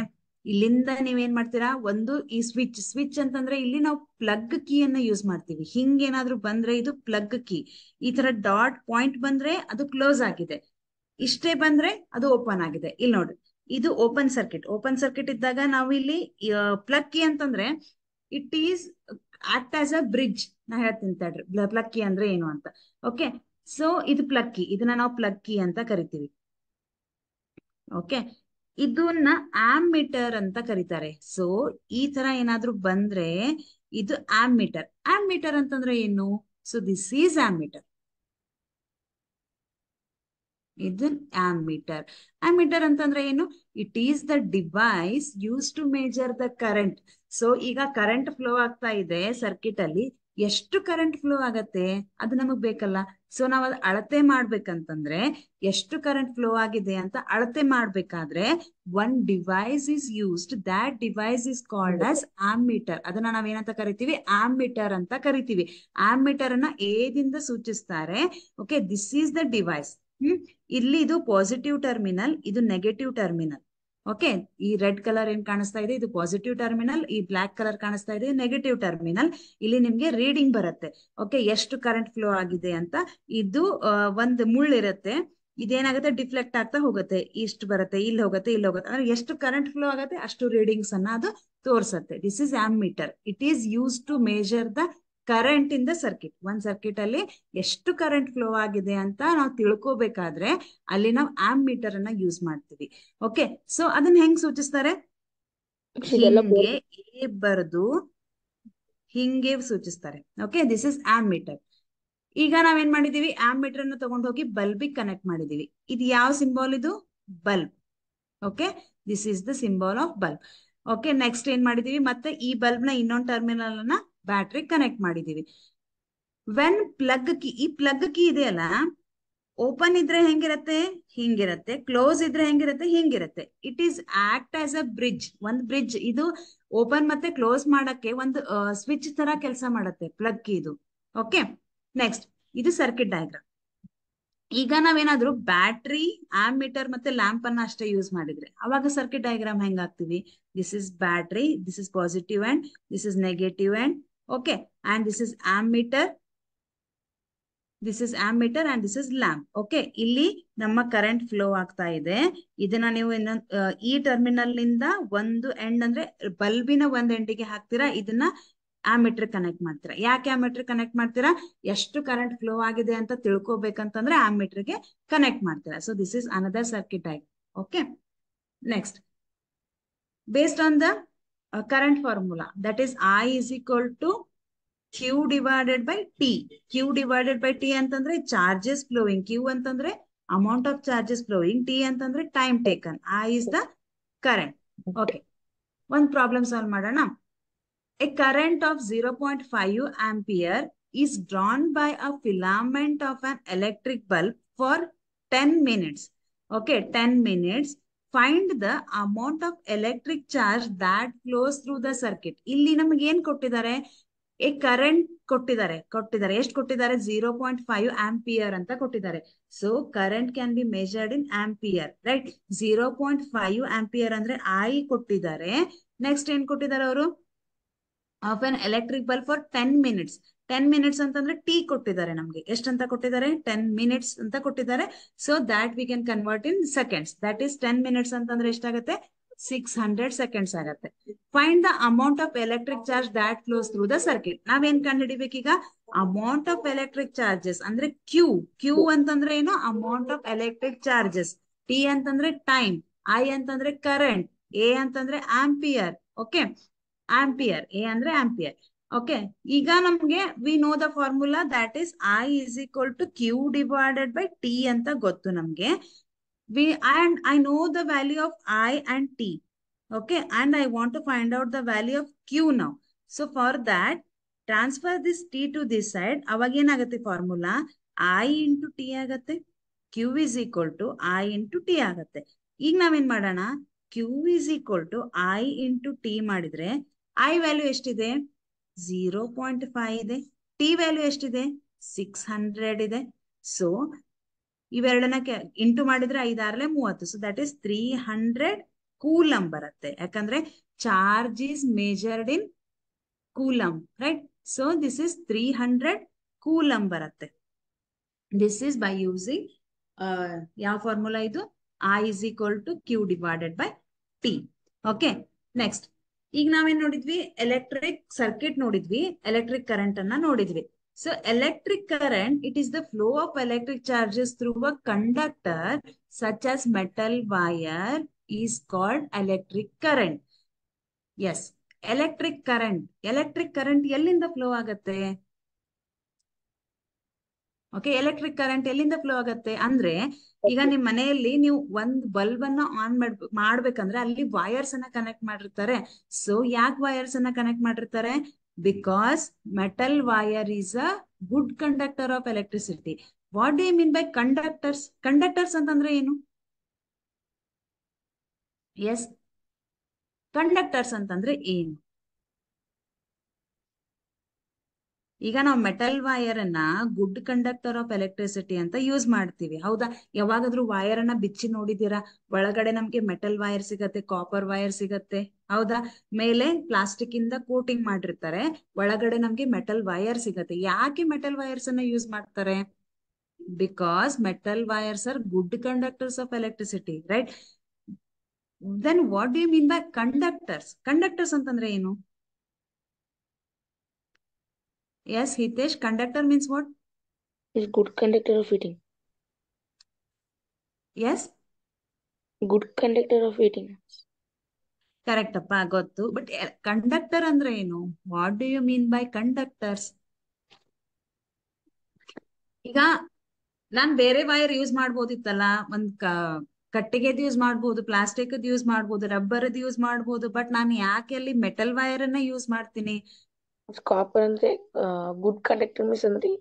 ಇಲ್ಲಿಂದ ನೀವೇನ್ ಮಾಡ್ತೀರಾ ಒಂದು ಈ ಸ್ವಿಚ್ ಸ್ವಿಚ್ ಅಂತಂದ್ರೆ ಇಲ್ಲಿ ನಾವು ಪ್ಲಗ್ ಅನ್ನ ಯೂಸ್ ಮಾಡ್ತೀವಿ ಹಿಂಗೇನಾದ್ರೂ ಬಂದ್ರೆ ಇದು ಪ್ಲಗ್ ಕೀ ಈ ತರ ಡಾಟ್ ಪಾಯಿಂಟ್ ಬಂದ್ರೆ ಅದು ಕ್ಲೋಸ್ ಆಗಿದೆ ಇಷ್ಟೇ ಬಂದ್ರೆ ಅದು ಓಪನ್ ಆಗಿದೆ ಇಲ್ಲಿ ನೋಡಿ ಇದು ಓಪನ್ ಸರ್ಕಿಟ್ ಓಪನ್ ಸರ್ಕಿಟ್ ಇದ್ದಾಗ ನಾವು ಇಲ್ಲಿ ಪ್ಲಗ್ ಕೀ ಅಂತಂದ್ರೆ it is act as a bridge ನಾ ಹೇಳ್ತೀನಿ ತಡ್ರಿ ಪ್ಲಗ್ ಕೀ ಅಂದ್ರೆ ಏನು ಅಂತ ಓಕೆ ಸೊ ಇದು ಪ್ಲಗ್ ಕೀ ಇದನ್ನ ನಾವು ಪ್ಲಗ್ ಕೀ ಅಂತ ಕರಿತೀವಿ ಓಕೆ ಇದನ್ನ ಮೀಟರ್ ಅಂತ ಕರೀತಾರೆ ಸೊ ಈ ತರ ಏನಾದ್ರು ಬಂದ್ರೆ ಇದು ಆಮೀಟರ್ ಮೀಟರ್ ಅಂತಂದ್ರೆ ಏನು ಸೊ ದಿಸ್ ಈಸ್ ಮೀಟರ್ ಇದು ಆಮೀಟರ್ ಮೀಟರ್ ಅಂತಂದ್ರೆ ಏನು it is the device use to measure the current so ಈಗ ಕರೆಂಟ್ ಫ್ಲೋ ಆಗ್ತಾ ಇದೆ ಸರ್ಕಿಟ್ ಅಲ್ಲಿ ಎಷ್ಟು ಕರೆಂಟ್ ಫ್ಲೋ ಆಗತ್ತೆ ಅದು ನಮಗ್ ಬೇಕಲ್ಲ ಸೊ ನಾವ್ ಅದ್ ಅಳತೆ ಮಾಡ್ಬೇಕಂತಂದ್ರೆ ಎಷ್ಟು ಕರೆಂಟ್ ಫ್ಲೋ ಆಗಿದೆ ಅಂತ ಅಳತೆ ಮಾಡ್ಬೇಕಾದ್ರೆ one device is used that device is called as meter ಅದನ್ನ ನಾವ್ ಏನಂತ ಕರಿತೀವಿ ಮೀಟರ್ ಅಂತ ಕರಿತೀವಿ ಮೀಟರ್ ಅನ್ನ ಏದಿಂದ ಸೂಚಿಸ್ತಾರೆ okay this is the device hmm ಇಲ್ಲಿ ಇದು ಪಾಸಿಟಿವ್ ಟರ್ಮಿನಲ್ ಇದು ನೆಗೆಟಿವ್ ಟರ್ಮಿನಲ್ ಓಕೆ ಈ ರೆಡ್ ಕಲರ್ ಏನ್ ಕಾಣಿಸ್ತಾ ಇದೆ ಇದು ಪಾಸಿಟಿವ್ ಟರ್ಮಿನಲ್ ಈ ಬ್ಲಾಕ್ ಕಲರ್ ಕಾಣಿಸ್ತಾ ಇದೆ ನೆಗೆಟಿವ್ ಟರ್ಮಿನಲ್ ಇಲ್ಲಿ ನಿಮ್ಗೆ ರೀಡಿಂಗ್ ಬರುತ್ತೆ ಓಕೆ ಎಷ್ಟು ಕರೆಂಟ್ ಫ್ಲೋ ಆಗಿದೆ ಅಂತ ಇದು ಒಂದು ಮುಳ್ಳಿರುತ್ತೆ ಇದೇನಾಗುತ್ತೆ ಡಿಫ್ಲೆಕ್ಟ್ ಆಗ್ತಾ ಹೋಗುತ್ತೆ ಇಷ್ಟು ಬರುತ್ತೆ ಇಲ್ಲಿ ಹೋಗುತ್ತೆ ಇಲ್ಲಿ ಹೋಗುತ್ತೆ ಅಂದ್ರೆ ಎಷ್ಟು ಕರೆಂಟ್ ಫ್ಲೋ ಆಗುತ್ತೆ ಅಷ್ಟು ರೀಡಿಂಗ್ಸ್ ಅನ್ನ ಅದು ತೋರ್ಸತ್ತೆ this is ammeter it is use to measure the current in the circuit ಒಂದ್ ಸರ್ಕಿಟ್ ಅಲ್ಲಿ ಎಷ್ಟು ಕರೆಂಟ್ ಫ್ಲೋ ಆಗಿದೆ ಅಂತ ನಾವು ತಿಳ್ಕೋಬೇಕಾದ್ರೆ ಅಲ್ಲಿ ನಾವು ಆಮ್ ಮೀಟರ್ ಅನ್ನ ಯೂಸ್ ಮಾಡ್ತೀವಿ ಓಕೆ ಸೊ ಅದನ್ನ ಹೆಂಗ್ ಸೂಚಿಸ್ತಾರೆ ಹಿಂಗೆ ಎ ಬರ್ದು ಹಿಂಗೆ ಸೂಚಿಸ್ತಾರೆ okay this is ammeter ಈಗ ನಾವೇನ್ ಮಾಡಿದೀವಿ ಆಮ್ ಮೀಟರ್ ಅನ್ನು ತಗೊಂಡು ಹೋಗಿ ಬಲ್ಬಿಗೆ ಕನೆಕ್ಟ್ ಮಾಡಿದೀವಿ ಇದು ಯಾವ ಸಿಂಬಾಲ್ ಇದು bulb okay this is the symbol of bulb okay next ಏನ್ ಮಾಡಿದೀವಿ ಮತ್ತೆ ಈ ಬಲ್ಬ್ ನ ಇನ್ನೊಂದು ಟರ್ಮಿನಲ್ ಅನ್ನ ಬ್ಯಾಟ್ರಿ ಕನೆಕ್ಟ್ ಮಾಡಿದೀವಿ ವೆನ್ ಪ್ಲಗ್ ಕಿ ಈ ಪ್ಲಗ್ ಕಿ ಇದೆಯಲ್ಲ ಓಪನ್ ಇದ್ರೆ ಹೆಂಗಿರತ್ತೆ ಹಿಂಗಿರತ್ತೆ ಕ್ಲೋಸ್ ಇದ್ರೆ ಹೆಂಗಿರತ್ತೆ ಹಿಂಗಿರತ್ತೆ it is act as a bridge ಒಂದ್ ಬ್ರಿಡ್ಜ್ ಇದು ಓಪನ್ ಮತ್ತೆ ಕ್ಲೋಸ್ ಮಾಡಕ್ಕೆ ಒಂದು ಸ್ವಿಚ್ ತರ ಕೆಲಸ ಮಾಡತ್ತೆ ಪ್ಲಗ್ ಕಿ ಇದು ಓಕೆ ನೆಕ್ಸ್ಟ್ ಇದು ಸರ್ಕಿಟ್ ಡಯಾಗ್ರಾಮ್ ಈಗ ನಾವೇನಾದ್ರೂ ಬ್ಯಾಟ್ರಿ ಆಮ್ ಮೀಟರ್ ಮತ್ತೆ ಲ್ಯಾಂಪ್ ಅನ್ನ ಅಷ್ಟೇ ಯೂಸ್ ಮಾಡಿದ್ರೆ ಅವಾಗ ಸರ್ಕಿಟ್ ಡಯಾಗ್ರಾಮ್ ಹೆಂಗಾಗ್ತೀವಿ this is battery this is positive and this is negative and Okay. And this is ammeter. This is ammeter and this is lamp okay ಇಲ್ಲಿ ನಮ್ಮ current flow ಆಗ್ತಾ ಇದೆ ಇದನ್ನ ನೀವು ಈ ಟರ್ಮಿನಲ್ ನಿಂದ ಒಂದು ಎಂಡ್ ಅಂದ್ರೆ ಬಲ್ಬಿನ ಒಂದು ಎಂಡಿಗೆ ಹಾಕ್ತೀರಾ ಇದನ್ನ ಆಮೀಟರ್ ಕನೆಕ್ಟ್ ಮಾಡ್ತೀರಾ ಯಾಕೆ ಆಮೀಟರ್ ಕನೆಕ್ಟ್ ಮಾಡ್ತೀರಾ ಎಷ್ಟು ಕರೆಂಟ್ ಫ್ಲೋ ಆಗಿದೆ ಅಂತ ತಿಳ್ಕೊಬೇಕಂತಂದ್ರೆ ಆಮೀಟರ್ ಗೆ ಕನೆಕ್ಟ್ ಮಾಡ್ತೀರಾ so this is another circuit I okay next based on the a current formula that is i is equal to q divided by t q divided by t and antandre charges flowing q and antandre amount of charges flowing t and antandre time taken i is the current okay one problem solve madana a current of 0.5 ampere is drawn by a filament of an electric bulb for 10 minutes okay 10 minutes find the amount of electric charge that flows through the circuit ಇಲ್ಲಿ ನಮ್ಗೆ ಏನ್ ಕೊಟ್ಟಿದ್ದಾರೆ A current ಕೊಟ್ಟಿದ್ದಾರೆ ಕೊಟ್ಟಿದ್ದಾರೆ ಎಷ್ಟು ಕೊಟ್ಟಿದ್ದಾರೆ zero point five ampere ಅಂತ ಕೊಟ್ಟಿದ್ದಾರೆ so current can be measured in ampere right zero point five ampere ಅಂದ್ರೆ ಐ ಕೊಟ್ಟಿದ್ದಾರೆ ನೆಕ್ಸ್ಟ್ ಏನ್ ಕೊಟ್ಟಿದ್ದಾರೆ ಅವರು of an electric bulb for ten minutes ten minutes ಅಂತಂದ್ರೆ ಟಿ ಕೊಟ್ಟಿದ್ದಾರೆ ನಮ್ಗೆ ಎಷ್ಟಂತ ಕೊಟ್ಟಿದ್ದಾರೆ ಟೆನ್ ಮಿನಿಟ್ಸ್ ಅಂತ ಕೊಟ್ಟಿದ್ದಾರೆ so that we can convert in seconds that is ten minutes ಅಂತಂದ್ರೆ ಎಷ್ಟಾಗತ್ತೆ ಸಿಕ್ಸ್ ಹಂಡ್ರೆಡ್ ಸೆಕೆಂಡ್ಸ್ ಆಗತ್ತೆ find the amount of electric charge that close through the circuit ನಾವೇನ್ ಕಂಡು ಹಿಡಿಬೇಕೀಗ ಅಮೌಂಟ್ ಆಫ್ ಎಲೆಕ್ಟ್ರಿಕ್ ಚಾರ್ಜಸ್ ಅಂದ್ರೆ Q Q ಅಂತಂದ್ರೆ ಏನು amount of electric charges T ಅಂತಂದ್ರೆ ಟೈಮ್ ಐ ಅಂತಂದ್ರೆ ಕರೆಂಟ್ ಎ ಅಂತಂದ್ರೆ ಆಂಪಿಯರ್ ಓಕೆ ಆಂಪಿಯರ್ ಎ ಅಂದ್ರೆ ಆಂಪಿಯರ್ ಓಕೆ ಈಗ ನಮ್ಗೆ we know the formula that is I is equal to Q divided by T ಅಂತ ಗೊತ್ತು ನಮ್ಗೆ we and I know the value of I and T okay and I want to find out the value of Q now so for that transfer this T to this side ಅವಾಗ ಏನಾಗುತ್ತೆ formula I into T ಆಗತ್ತೆ Q is equal to I into T ಆಗತ್ತೆ ಈಗ ನಾವೇನ್ ಮಾಡೋಣ Q is equal to I into T ಮಾಡಿದ್ರೆ I value ಎಷ್ಟಿದೆ zero point five ಇದೆ ಟಿ ವ್ಯಾಲ್ಯೂ ಎಷ್ಟಿದೆ ಸಿಕ್ಸ್ ಹಂಡ್ರೆಡ್ ಇದೆ ಸೊ ಇವೆರಡನ್ನ ಇಂಟು ಮಾಡಿದ್ರೆ ಐದಾರಲೆ ಮೂವತ್ತು so that is three hundred coulomb ಬರುತ್ತೆ ಯಾಕಂದ್ರೆ charge is measured in coulomb right so this is three hundred coulomb ಬರುತ್ತೆ ದಿಸ್ ಇಸ್ ಬೈ ಯೂಸಿಂಗ್ ಯಾವ ಫಾರ್ಮುಲಾ ಇದು I is equal to Q divided by T okay next ಈಗ ನಾವೇನ್ ನೋಡಿದ್ವಿ electric circuit ನೋಡಿದ್ವಿ electric current ಅನ್ನ ನೋಡಿದ್ವಿ so electric current it is the flow of electric charges through a conductor such as metal wire is called electric current yes electric current electric current ಎಲ್ಲಿಂದ flow ಆಗತ್ತೆ okay electric current ಎಲ್ಲಿಂದ flow ಆಗತ್ತೆ ಅಂದ್ರೆ ಈಗ ನಿಮ್ ಮನೆಯಲ್ಲಿ ನೀವು ಒಂದ್ ಬಲ್ಬ್ ಅನ್ನ ಆನ್ ಮಾಡ್ಬೇಕಂದ್ರೆ ಅಲ್ಲಿ ವೈರ್ಸ್ ಅನ್ನ ಕನೆಕ್ಟ್ ಮಾಡಿರ್ತಾರೆ ಸೊ ಯಾಕೆ ವೈರ್ಸ್ ಅನ್ನ ಕನೆಕ್ಟ್ ಮಾಡಿರ್ತಾರೆ because metal wire is a good conductor of electricity what do mean by conductors conductors ಅಂತಂದ್ರೆ ಏನು ಎಸ್ ಕಂಡಕ್ಟರ್ಸ್ ಅಂತಂದ್ರೆ ಏನು ಈಗ ನಾವು ಮೆಟಲ್ ವೈರ್ ಅನ್ನ ಗುಡ್ ಕಂಡಕ್ಟರ್ ಆಫ್ ಎಲೆಕ್ಟ್ರಿಸಿಟಿ ಅಂತ ಯೂಸ್ ಮಾಡ್ತೀವಿ ಹೌದಾ ಯಾವಾಗಾದ್ರೂ ವೈರ್ ಅನ್ನ ಬಿಚ್ಚಿ ನೋಡಿದೀರಾ ಒಳಗಡೆ ನಮ್ಗೆ ಮೆಟಲ್ ವೈರ್ ಸಿಗತ್ತೆ ಕಾಪರ್ ವೈರ್ ಸಿಗತ್ತೆ ಹೌದಾ ಮೇಲೆ ಪ್ಲಾಸ್ಟಿಕ್ ಇಂದ ಕೋಟಿಂಗ್ ಮಾಡಿರ್ತಾರೆ ಒಳಗಡೆ ನಮ್ಗೆ ಮೆಟಲ್ ವೈರ್ ಸಿಗತ್ತೆ ಯಾಕೆ ಮೆಟಲ್ ವೈರ್ಸ್ ಅನ್ನ ಯೂಸ್ ಮಾಡ್ತಾರೆ because metal wires are good conductors of electricity right then what do you mean by conductors conductors ಅಂತಂದ್ರೆ ಏನು Yes, Hitesh, conductor means what? Is good conductor of eating. Yes? Good conductor of eating. Correct ಅಪ್ಪ ಗೊತ್ತು but conductor ಅಂದ್ರೆ ಏನು what do you mean by conductors ಈಗ ನಾನ್ ಬೇರೆ wire use ಮಾಡ್ಬೋದಿತ್ತಲ್ಲ ಒಂದ್ ಕಟ್ಟಿಗೆದ್ ಯೂಸ್ ಮಾಡ್ಬೋದು ಪ್ಲಾಸ್ಟಿಕ್ದು ಯೂಸ್ ಮಾಡ್ಬೋದು ರಬ್ಬರ್ದು ಯೂಸ್ ಮಾಡ್ಬೋದು ಬಟ್ ನಾನು ಯಾಕೆ ಅಲ್ಲಿ ಮೆಟಲ್ ವೈರ್ ಅನ್ನ ಯೂಸ್ ಮಾಡ್ತೀನಿ ಅಂದ್ರೆ ಗುಡ್ ಕಂಡಕ್ಟರ್ ಮೀನ್ಸ್ ಅಂದ್ರೆ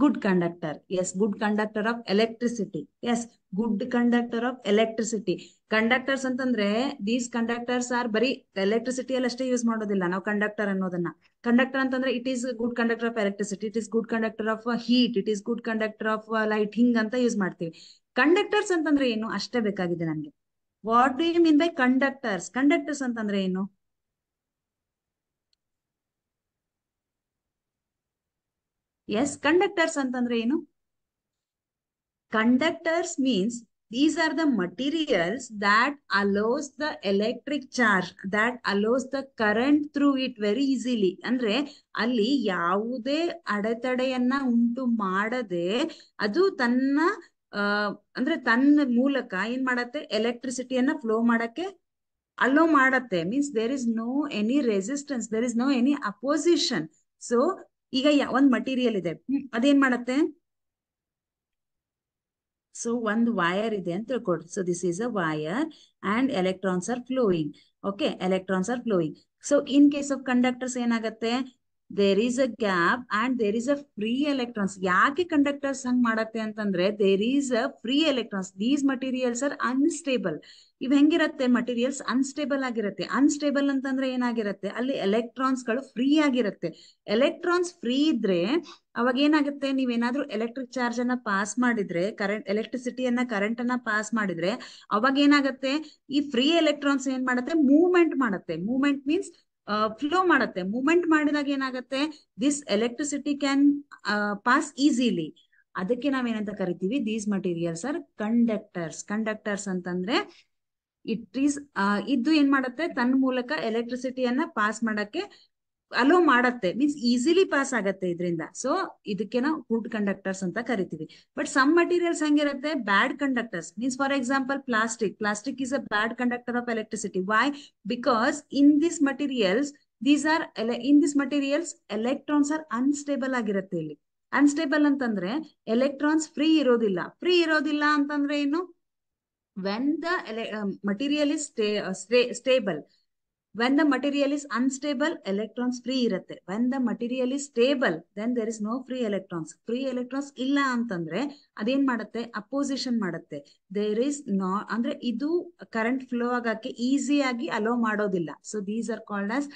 good conductor yes good conductor of electricity yes good conductor of electricity conductors ಅಂತಂದ್ರೆ ದೀಸ್ ಕಂಡಕ್ಟರ್ಸ್ ಆರ್ ಬರೀ ಎಲೆಕ್ಟ್ರಿಸಿಟಿ ಅಲ್ಲಿ ಅಷ್ಟೇ ಯೂಸ್ ಮಾಡೋದಿಲ್ಲ ನಾವು ಕಂಡಕ್ಟರ್ ಅನ್ನೋದನ್ನ ಕಂಡಕ್ಟರ್ ಅಂತಂದ್ರೆ it is good conductor of electricity it is good conductor of heat it is good conductor of light ಹಿಂಗ್ ಅಂತ ಯೂಸ್ ಮಾಡ್ತೀವಿ ಕಂಡಕ್ಟರ್ಸ್ ಅಂತಂದ್ರೆ ಏನು ಅಷ್ಟೇ ಬೇಕಾಗಿದೆ ನನ್ಗೆ what you mean by conductors conductors ಅಂತಂದ್ರೆ ಏನು ಎಸ್ ಕಂಡಕ್ಟರ್ಸ್ ಅಂತಂದ್ರೆ ಏನು conductors means these are the materials that allows the electric charge that allows the current through it very easily ಅಂದ್ರೆ ಅಲ್ಲಿ ಯಾವುದೇ ಅಡೆತಡೆಯನ್ನ ಉಂಟು ಮಾಡದೆ ಅದು ತನ್ನ ಅಂದ್ರೆ ತನ್ನ ಮೂಲಕ ಏನ್ ಮಾಡತ್ತೆ ಎಲೆಕ್ಟ್ರಿಸಿಟಿಯನ್ನ ಫ್ಲೋ ಮಾಡಕ್ಕೆ ಅಲೋ ಮಾಡತ್ತೆ means there is no any resistance there is no any opposition so ಈಗ ಒಂದ್ ಮಟೀರಿಯಲ್ ಇದೆ ಅದೇನ್ ಮಾಡತ್ತೆ ಸೊ ಒಂದ್ ವೈರ್ ಇದೆ ಅಂತ ತಿಳ್ಕೊಡ್ರಿ so this is a wire and electrons are flowing okay electrons are flowing so in case of conductors ಏನಾಗತ್ತೆ there is a gap and there is a free electrons ಯಾಕೆ conductors ಹಂಗ್ ಮಾಡತ್ತೆ ಅಂತಂದ್ರೆ there is a free electrons these materials are unstable ಇವ್ ಹೆಂಗಿರತ್ತೆ materials unstable ಆಗಿರತ್ತೆ unstable ಅಂತಂದ್ರೆ ಏನಾಗಿರತ್ತೆ ಅಲ್ಲಿ ಎಲೆಕ್ಟ್ರಾನ್ಸ್ ಗಳು ಫ್ರೀ ಆಗಿರುತ್ತೆ ಎಲೆಕ್ಟ್ರಾನ್ಸ್ ಫ್ರೀ ಇದ್ರೆ ಅವಾಗ ಏನಾಗುತ್ತೆ ನೀವೇನಾದ್ರೂ ಎಲೆಕ್ಟ್ರಿಕ್ ಚಾರ್ಜ್ ಅನ್ನ ಪಾಸ್ ಮಾಡಿದ್ರೆ ಕರೆಂಟ್ ಎಲೆಕ್ಟ್ರಿಸಿಟಿ ಅನ್ನ ಕರೆಂಟ್ ಅನ್ನ ಪಾಸ್ ಮಾಡಿದ್ರೆ ಅವಾಗ ಏನಾಗುತ್ತೆ ಈ ಫ್ರೀ ಎಲೆಕ್ಟ್ರಾನ್ಸ್ ಏನ್ ಮಾಡತ್ತೆ ಮೂವ್ಮೆಂಟ್ ಮಾಡತ್ತೆ ಮೂವ್ಮೆಂಟ್ ಮೀನ್ಸ್ ಫ್ಲೋ ಮಾಡುತ್ತೆ ಮೂವ್ಮೆಂಟ್ ಮಾಡಿದಾಗ ಏನಾಗುತ್ತೆ this electricity can pass easily ಅದಕ್ಕೆ ನಾವೇನಂತ ಕರಿತೀವಿ these materials are conductors conductors ಅಂತಂದ್ರೆ ಇಟ್ ಈಸ್ ಇದು ಏನ್ ಮಾಡುತ್ತೆ ತನ್ನ ಮೂಲಕ ಎಲೆಕ್ಟ್ರಿಸಿಟಿಯನ್ನ ಪಾಸ್ ಮಾಡಕ್ಕೆ ಅಲೋ ಮಾಡತ್ತೆ ಮೀನ್ಸ್ ಈಸಿಲಿ ಪಾಸ್ ಆಗತ್ತೆ ಇದರಿಂದ ಸೊ ಇದಕ್ಕೆ ನಾವು ಗುಡ್ ಕಂಡಕ್ಟರ್ಸ್ ಅಂತ ಕರಿತೀವಿ ಬಟ್ ಸಮ್ ಮಟೀರಿಯಲ್ಸ್ ಹೆಂಗಿರುತ್ತೆ bad conductors means for example plastic plastic is a bad conductor of electricity why because in this materials these are in this materials electrons are unstable ಆಗಿರುತ್ತೆ ಇಲ್ಲಿ unstable ಅಂತಂದ್ರೆ electrons free ಇರೋದಿಲ್ಲ free ಇರೋದಿಲ್ಲ ಅಂತಂದ್ರೆ ಏನು when the material is stable when the material is unstable electrons free ಇರುತ್ತೆ when the material is stable then there is no free electrons free electrons ಇಲ್ಲ ಅಂತಂದ್ರೆ ಅದೇನ್ ಮಾಡುತ್ತೆ ಅಪೋಸಿಷನ್ ಮಾಡುತ್ತೆ ದೇರ್ ಇಸ್ ನಾ ಅಂದ್ರೆ ಇದು ಕರೆಂಟ್ ಫ್ಲೋ ಆಗಕ್ಕೆ ಈಸಿಯಾಗಿ ಅಲೋ ಮಾಡೋದಿಲ್ಲ so these are called as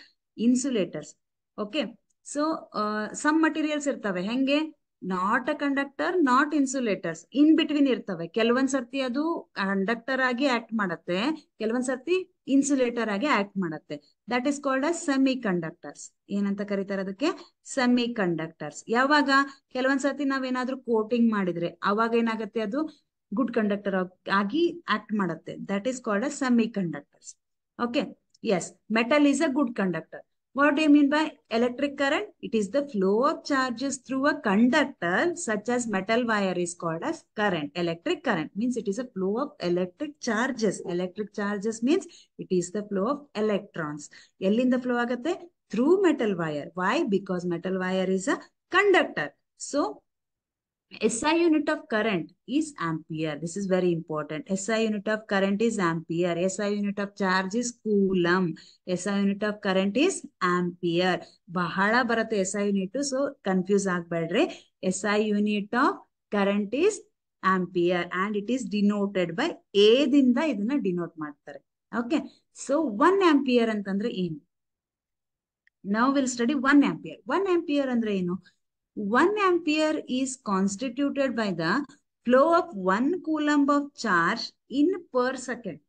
insulators okay so some materials ಇರ್ತವೆ ಹೆಂಗೆ not a conductor not insulators in between ಇರ್ತವೆ ಕೆಲವೊಂದ್ ಸರ್ತಿ ಅದು ಕಂಡಕ್ಟರ್ ಆಗಿ ಆಕ್ಟ್ ಮಾಡತ್ತೆ ಕೆಲವೊಂದ್ ಸರ್ತಿ ಇನ್ಸುಲೇಟರ್ ಆಗಿ ಆಕ್ಟ್ ಮಾಡತ್ತೆ that is called a semiconductors ಏನಂತ ಕರೀತಾರೆ ಅದಕ್ಕೆ ಸೆಮಿ ಕಂಡಕ್ಟರ್ಸ್ ಯಾವಾಗ ಕೆಲವೊಂದ್ ಸರ್ತಿ ನಾವೇನಾದ್ರೂ ಕೋಟಿಂಗ್ ಮಾಡಿದ್ರೆ ಅವಾಗ ಏನಾಗತ್ತೆ ಅದು ಗುಡ್ ಕಂಡಕ್ಟರ್ ಆಗಿ ಆಕ್ಟ್ ಮಾಡತ್ತೆ that is called a semiconductors okay yes metal is a good conductor What do you mean by electric current? It is the flow of charges through a conductor such as metal wire is called as current. Electric current means it is a flow of electric charges. Electric charges means it is the flow of electrons. in the flow agate? Through metal wire. Why? Because metal wire is a conductor. So, SI unit of current is ampere. This is very important. SI unit of current is ampere. SI unit of charge is coulomb. SI unit of current is ampere. Bahala ಬರುತ್ತೆ SI unit. So confuse ಆಗ್ಬೇಡ್ರಿ. SI unit of current is ampere and it is denoted by A ದಿಂದ ಇದನ್ನ denote ಮಾಡ್ತಾರೆ. Okay. So 1 ampere ಅಂತಂದ್ರೆ in. Now we'll study 1 ampere. 1 ampere ಅಂದ್ರೆ ಏನು? 1 ampere is constituted by the flow of 1 coulomb of charge in per second.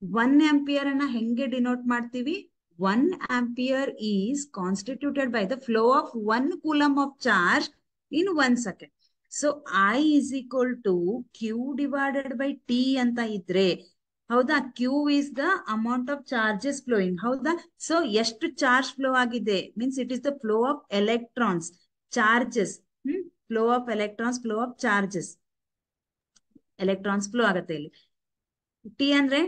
1 ampere anna henge denote martivi. 1 ampere is constituted by the flow of 1 coulomb of charge in 1 second. So, I is equal to Q divided by T anta idre. How the Q is the amount of charges flowing. How the, so, yes to charge flow agide means it is the flow of electrons. Charges hmm flow of electrons flow of charges electrons flow ಆಗತ್ತೆ ಇಲ್ಲಿ T ಅಂದ್ರೆ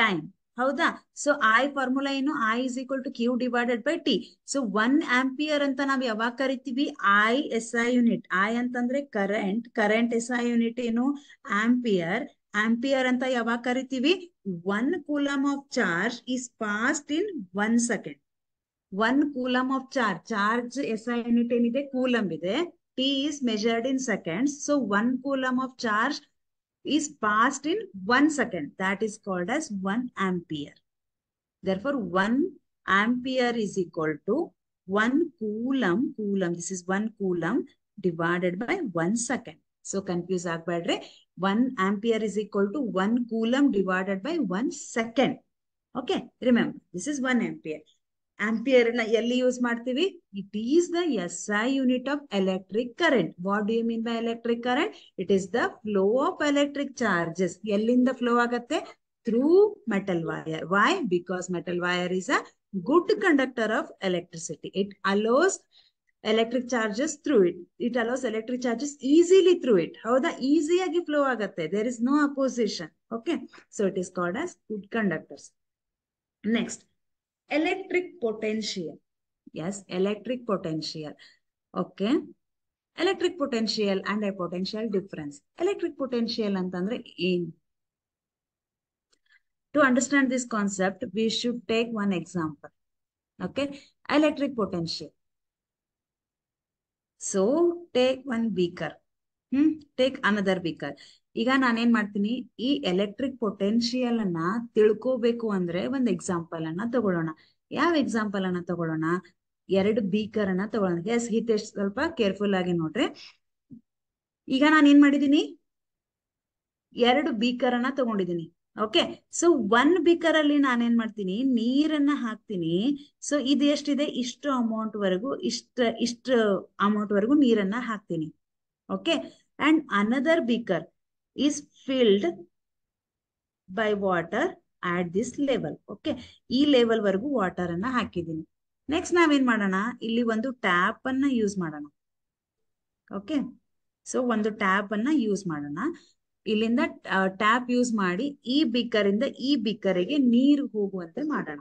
time ಹೌದಾ so I formula ಏನು I is equal to Q divided by T so one ampere ಅಂತ ನಾವ್ ಯಾವಾಗ ಕರಿತೀವಿ I S I unit I ಅಂತಂದ್ರೆ current current S I unit ಏನು ಆಂಪಿಯರ್ ಆಂಪಿಯರ್ ಅಂತ ಯಾವಾಗ ಕರಿತೀವಿ one coulomb of charge is passed in one second one coulomb of charge, charge SI unit any day coulomb with T is measured in seconds. So one coulomb of charge is passed in one second. That is called as one ampere. Therefore, one ampere is equal to one coulomb, coulomb, this is one coulomb divided by one second. So confuse Agbadre, one ampere is equal to one coulomb divided by one second. Okay, remember, this is one ampere. Ampere ನ ಎಲ್ಲಿ use ಮಾಡ್ತೀವಿ it is the S I unit of electric current what you mean by electric current it is the flow of electric charges ಎಲ್ಲಿಂದ flow ಆಗತ್ತೆ through metal wire why because metal wire is a good conductor of electricity it allows electric charges through it it allows electric charges easily through it ಹೌದಾ ಈಸಿಯಾಗಿ flow ಆಗುತ್ತೆ there is no opposition okay so it is called as good conductors next electric potential. Yes, electric potential. Okay. Electric potential and a potential difference. Electric potential and then in. To understand this concept, we should take one example. Okay. Electric potential. So, take one beaker. Hmm take another beaker ಈಗ ನಾನೇನ್ ಮಾಡ್ತೀನಿ ಈ electric potential ಅನ್ನ ತಿಳ್ಕೋಬೇಕು ಅಂದ್ರೆ ಒಂದ್ example ಅನ್ನ ತಗೊಳ್ಳೋಣ ಯಾವ ಎಕ್ಸಾಂಪಲ್ ಅನ್ನ ತಗೊಳ್ಳೋಣ ಎರಡು ಬೀಕರ್ ಅನ್ನ ತಗೊಳ್ಳೋಣ ಎಸ್ ಹಿತೇಶ್ ಸ್ವಲ್ಪ ಕೇರ್ಫುಲ್ ಆಗಿ ನೋಡ್ರಿ ಈಗ ನಾನು ಏನ್ ಮಾಡಿದೀನಿ ಎರಡು ಬೀಕರ್ ಅನ್ನ ತಗೊಂಡಿದೀನಿ ಓಕೆ ಸೊ ಒನ್ ಬೀಕರ್ ಅಲ್ಲಿ ನಾನೇನ್ ಮಾಡ್ತೀನಿ ನೀರನ್ನ ಹಾಕ್ತೀನಿ ಸೊ ಇದು ಎಷ್ಟಿದೆ ಇಷ್ಟು ಅಮೌಂಟ್ ವರೆಗೂ ಇಷ್ಟ ಇಷ್ಟು ಅಮೌಂಟ್ ವರೆಗೂ ನೀರನ್ನ ಹಾಕ್ತೀನಿ okay and another beaker is filled by water at this level okay ಈ ಲೆವೆಲ್ ವರೆಗೂ ವಾಟರ್ ಅನ್ನ ಹಾಕಿದೀನಿ ನೆಕ್ಸ್ಟ್ ನಾವೇನ್ ಮಾಡೋಣ ಇಲ್ಲಿ ಒಂದು ಟ್ಯಾಪ್ ಅನ್ನ ಯೂಸ್ ಮಾಡೋಣ ಓಕೆ ಸೊ ಒಂದು ಟ್ಯಾಪ್ ಅನ್ನ ಯೂಸ್ ಮಾಡೋಣ ಇಲ್ಲಿಂದ ಟ್ಯಾಪ್ ಯೂಸ್ ಮಾಡಿ ಈ ಬಿಕ್ಕರ್ ಈ ಬಿಕ್ಕರಿಗೆ ನೀರು ಹೋಗುವಂತೆ ಮಾಡೋಣ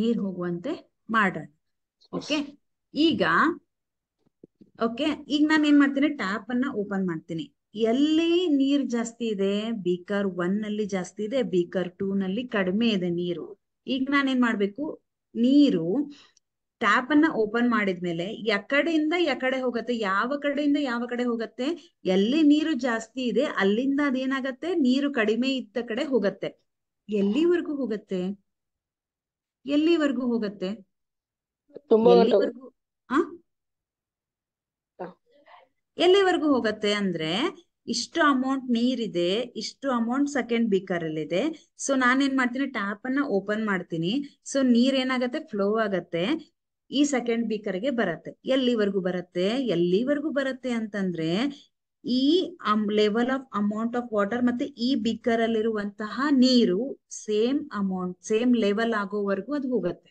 ನೀರ್ ಹೋಗುವಂತೆ ಮಾಡೋಣ ಓಕೆ ಈಗ ಓಕೆ ಈಗ ನಾನು ಏನ್ ಮಾಡ್ತೀನಿ ಟ್ಯಾಪ್ ಅನ್ನ ಓಪನ್ ಮಾಡ್ತೀನಿ ಎಲ್ಲಿ ನೀರ್ ಜಾಸ್ತಿ ಇದೆ ಬೀಕರ್ ಒನ್ ನಲ್ಲಿ ಜಾಸ್ತಿ ಇದೆ ಬೀಕರ್ ಟೂ ನಲ್ಲಿ ಕಡಿಮೆ ಇದೆ ನೀರು ಈಗ ನಾನೇನ್ ಮಾಡ್ಬೇಕು ನೀರು ಟ್ಯಾಪ್ ಅನ್ನ ಓಪನ್ ಮಾಡಿದ್ಮೇಲೆ ಯಕಡೆಯಿಂದ ಯಕಡೆ ಹೋಗತ್ತೆ ಯಾವ ಕಡೆಯಿಂದ ಯಾವ ಕಡೆ ಹೋಗತ್ತೆ ಎಲ್ಲಿ ನೀರು ಜಾಸ್ತಿ ಇದೆ ಅಲ್ಲಿಂದ ಅದೇನಾಗತ್ತೆ ನೀರು ಕಡಿಮೆ ಇದ್ದ ಕಡೆ ಹೋಗತ್ತೆ ಎಲ್ಲಿವರೆಗೂ ಹೋಗತ್ತೆ ಎಲ್ಲಿವರೆಗೂ ಹೋಗತ್ತೆ ಎಲ್ಲಿವರೆಗೂ ಆ ಎಲ್ಲಿವರೆಗೂ ಹೋಗತ್ತೆ ಅಂದ್ರೆ ಇಷ್ಟು ಅಮೌಂಟ್ ನೀರಿದೆ ಇಷ್ಟು ಅಮೌಂಟ್ ಸೆಕೆಂಡ್ ಬೀಕರ್ ಅಲ್ಲಿ ಇದೆ ಸೊ ನಾನೇನ್ ಮಾಡ್ತೀನಿ ಟ್ಯಾಪ್ ಅನ್ನ ಓಪನ್ ಮಾಡ್ತೀನಿ ಸೊ ನೀರ್ ಏನಾಗತ್ತೆ ಫ್ಲೋ ಆಗತ್ತೆ ಈ ಸೆಕೆಂಡ್ ಬೀಕರ್ ಗೆ ಬರತ್ತೆ ಎಲ್ಲಿವರೆಗೂ ಬರತ್ತೆ ಎಲ್ಲಿವರೆಗೂ ಬರುತ್ತೆ ಅಂತಂದ್ರೆ ಈ level of amount of water ಮತ್ತೆ ಈ ಬೀಕರ್ ಅಲ್ಲಿರುವಂತಹ ನೀರು ಸೇಮ್ ಅಮೌಂಟ್ ಸೇಮ್ ಲೆವೆಲ್ ಆಗೋವರೆಗೂ ಅದು ಹೋಗತ್ತೆ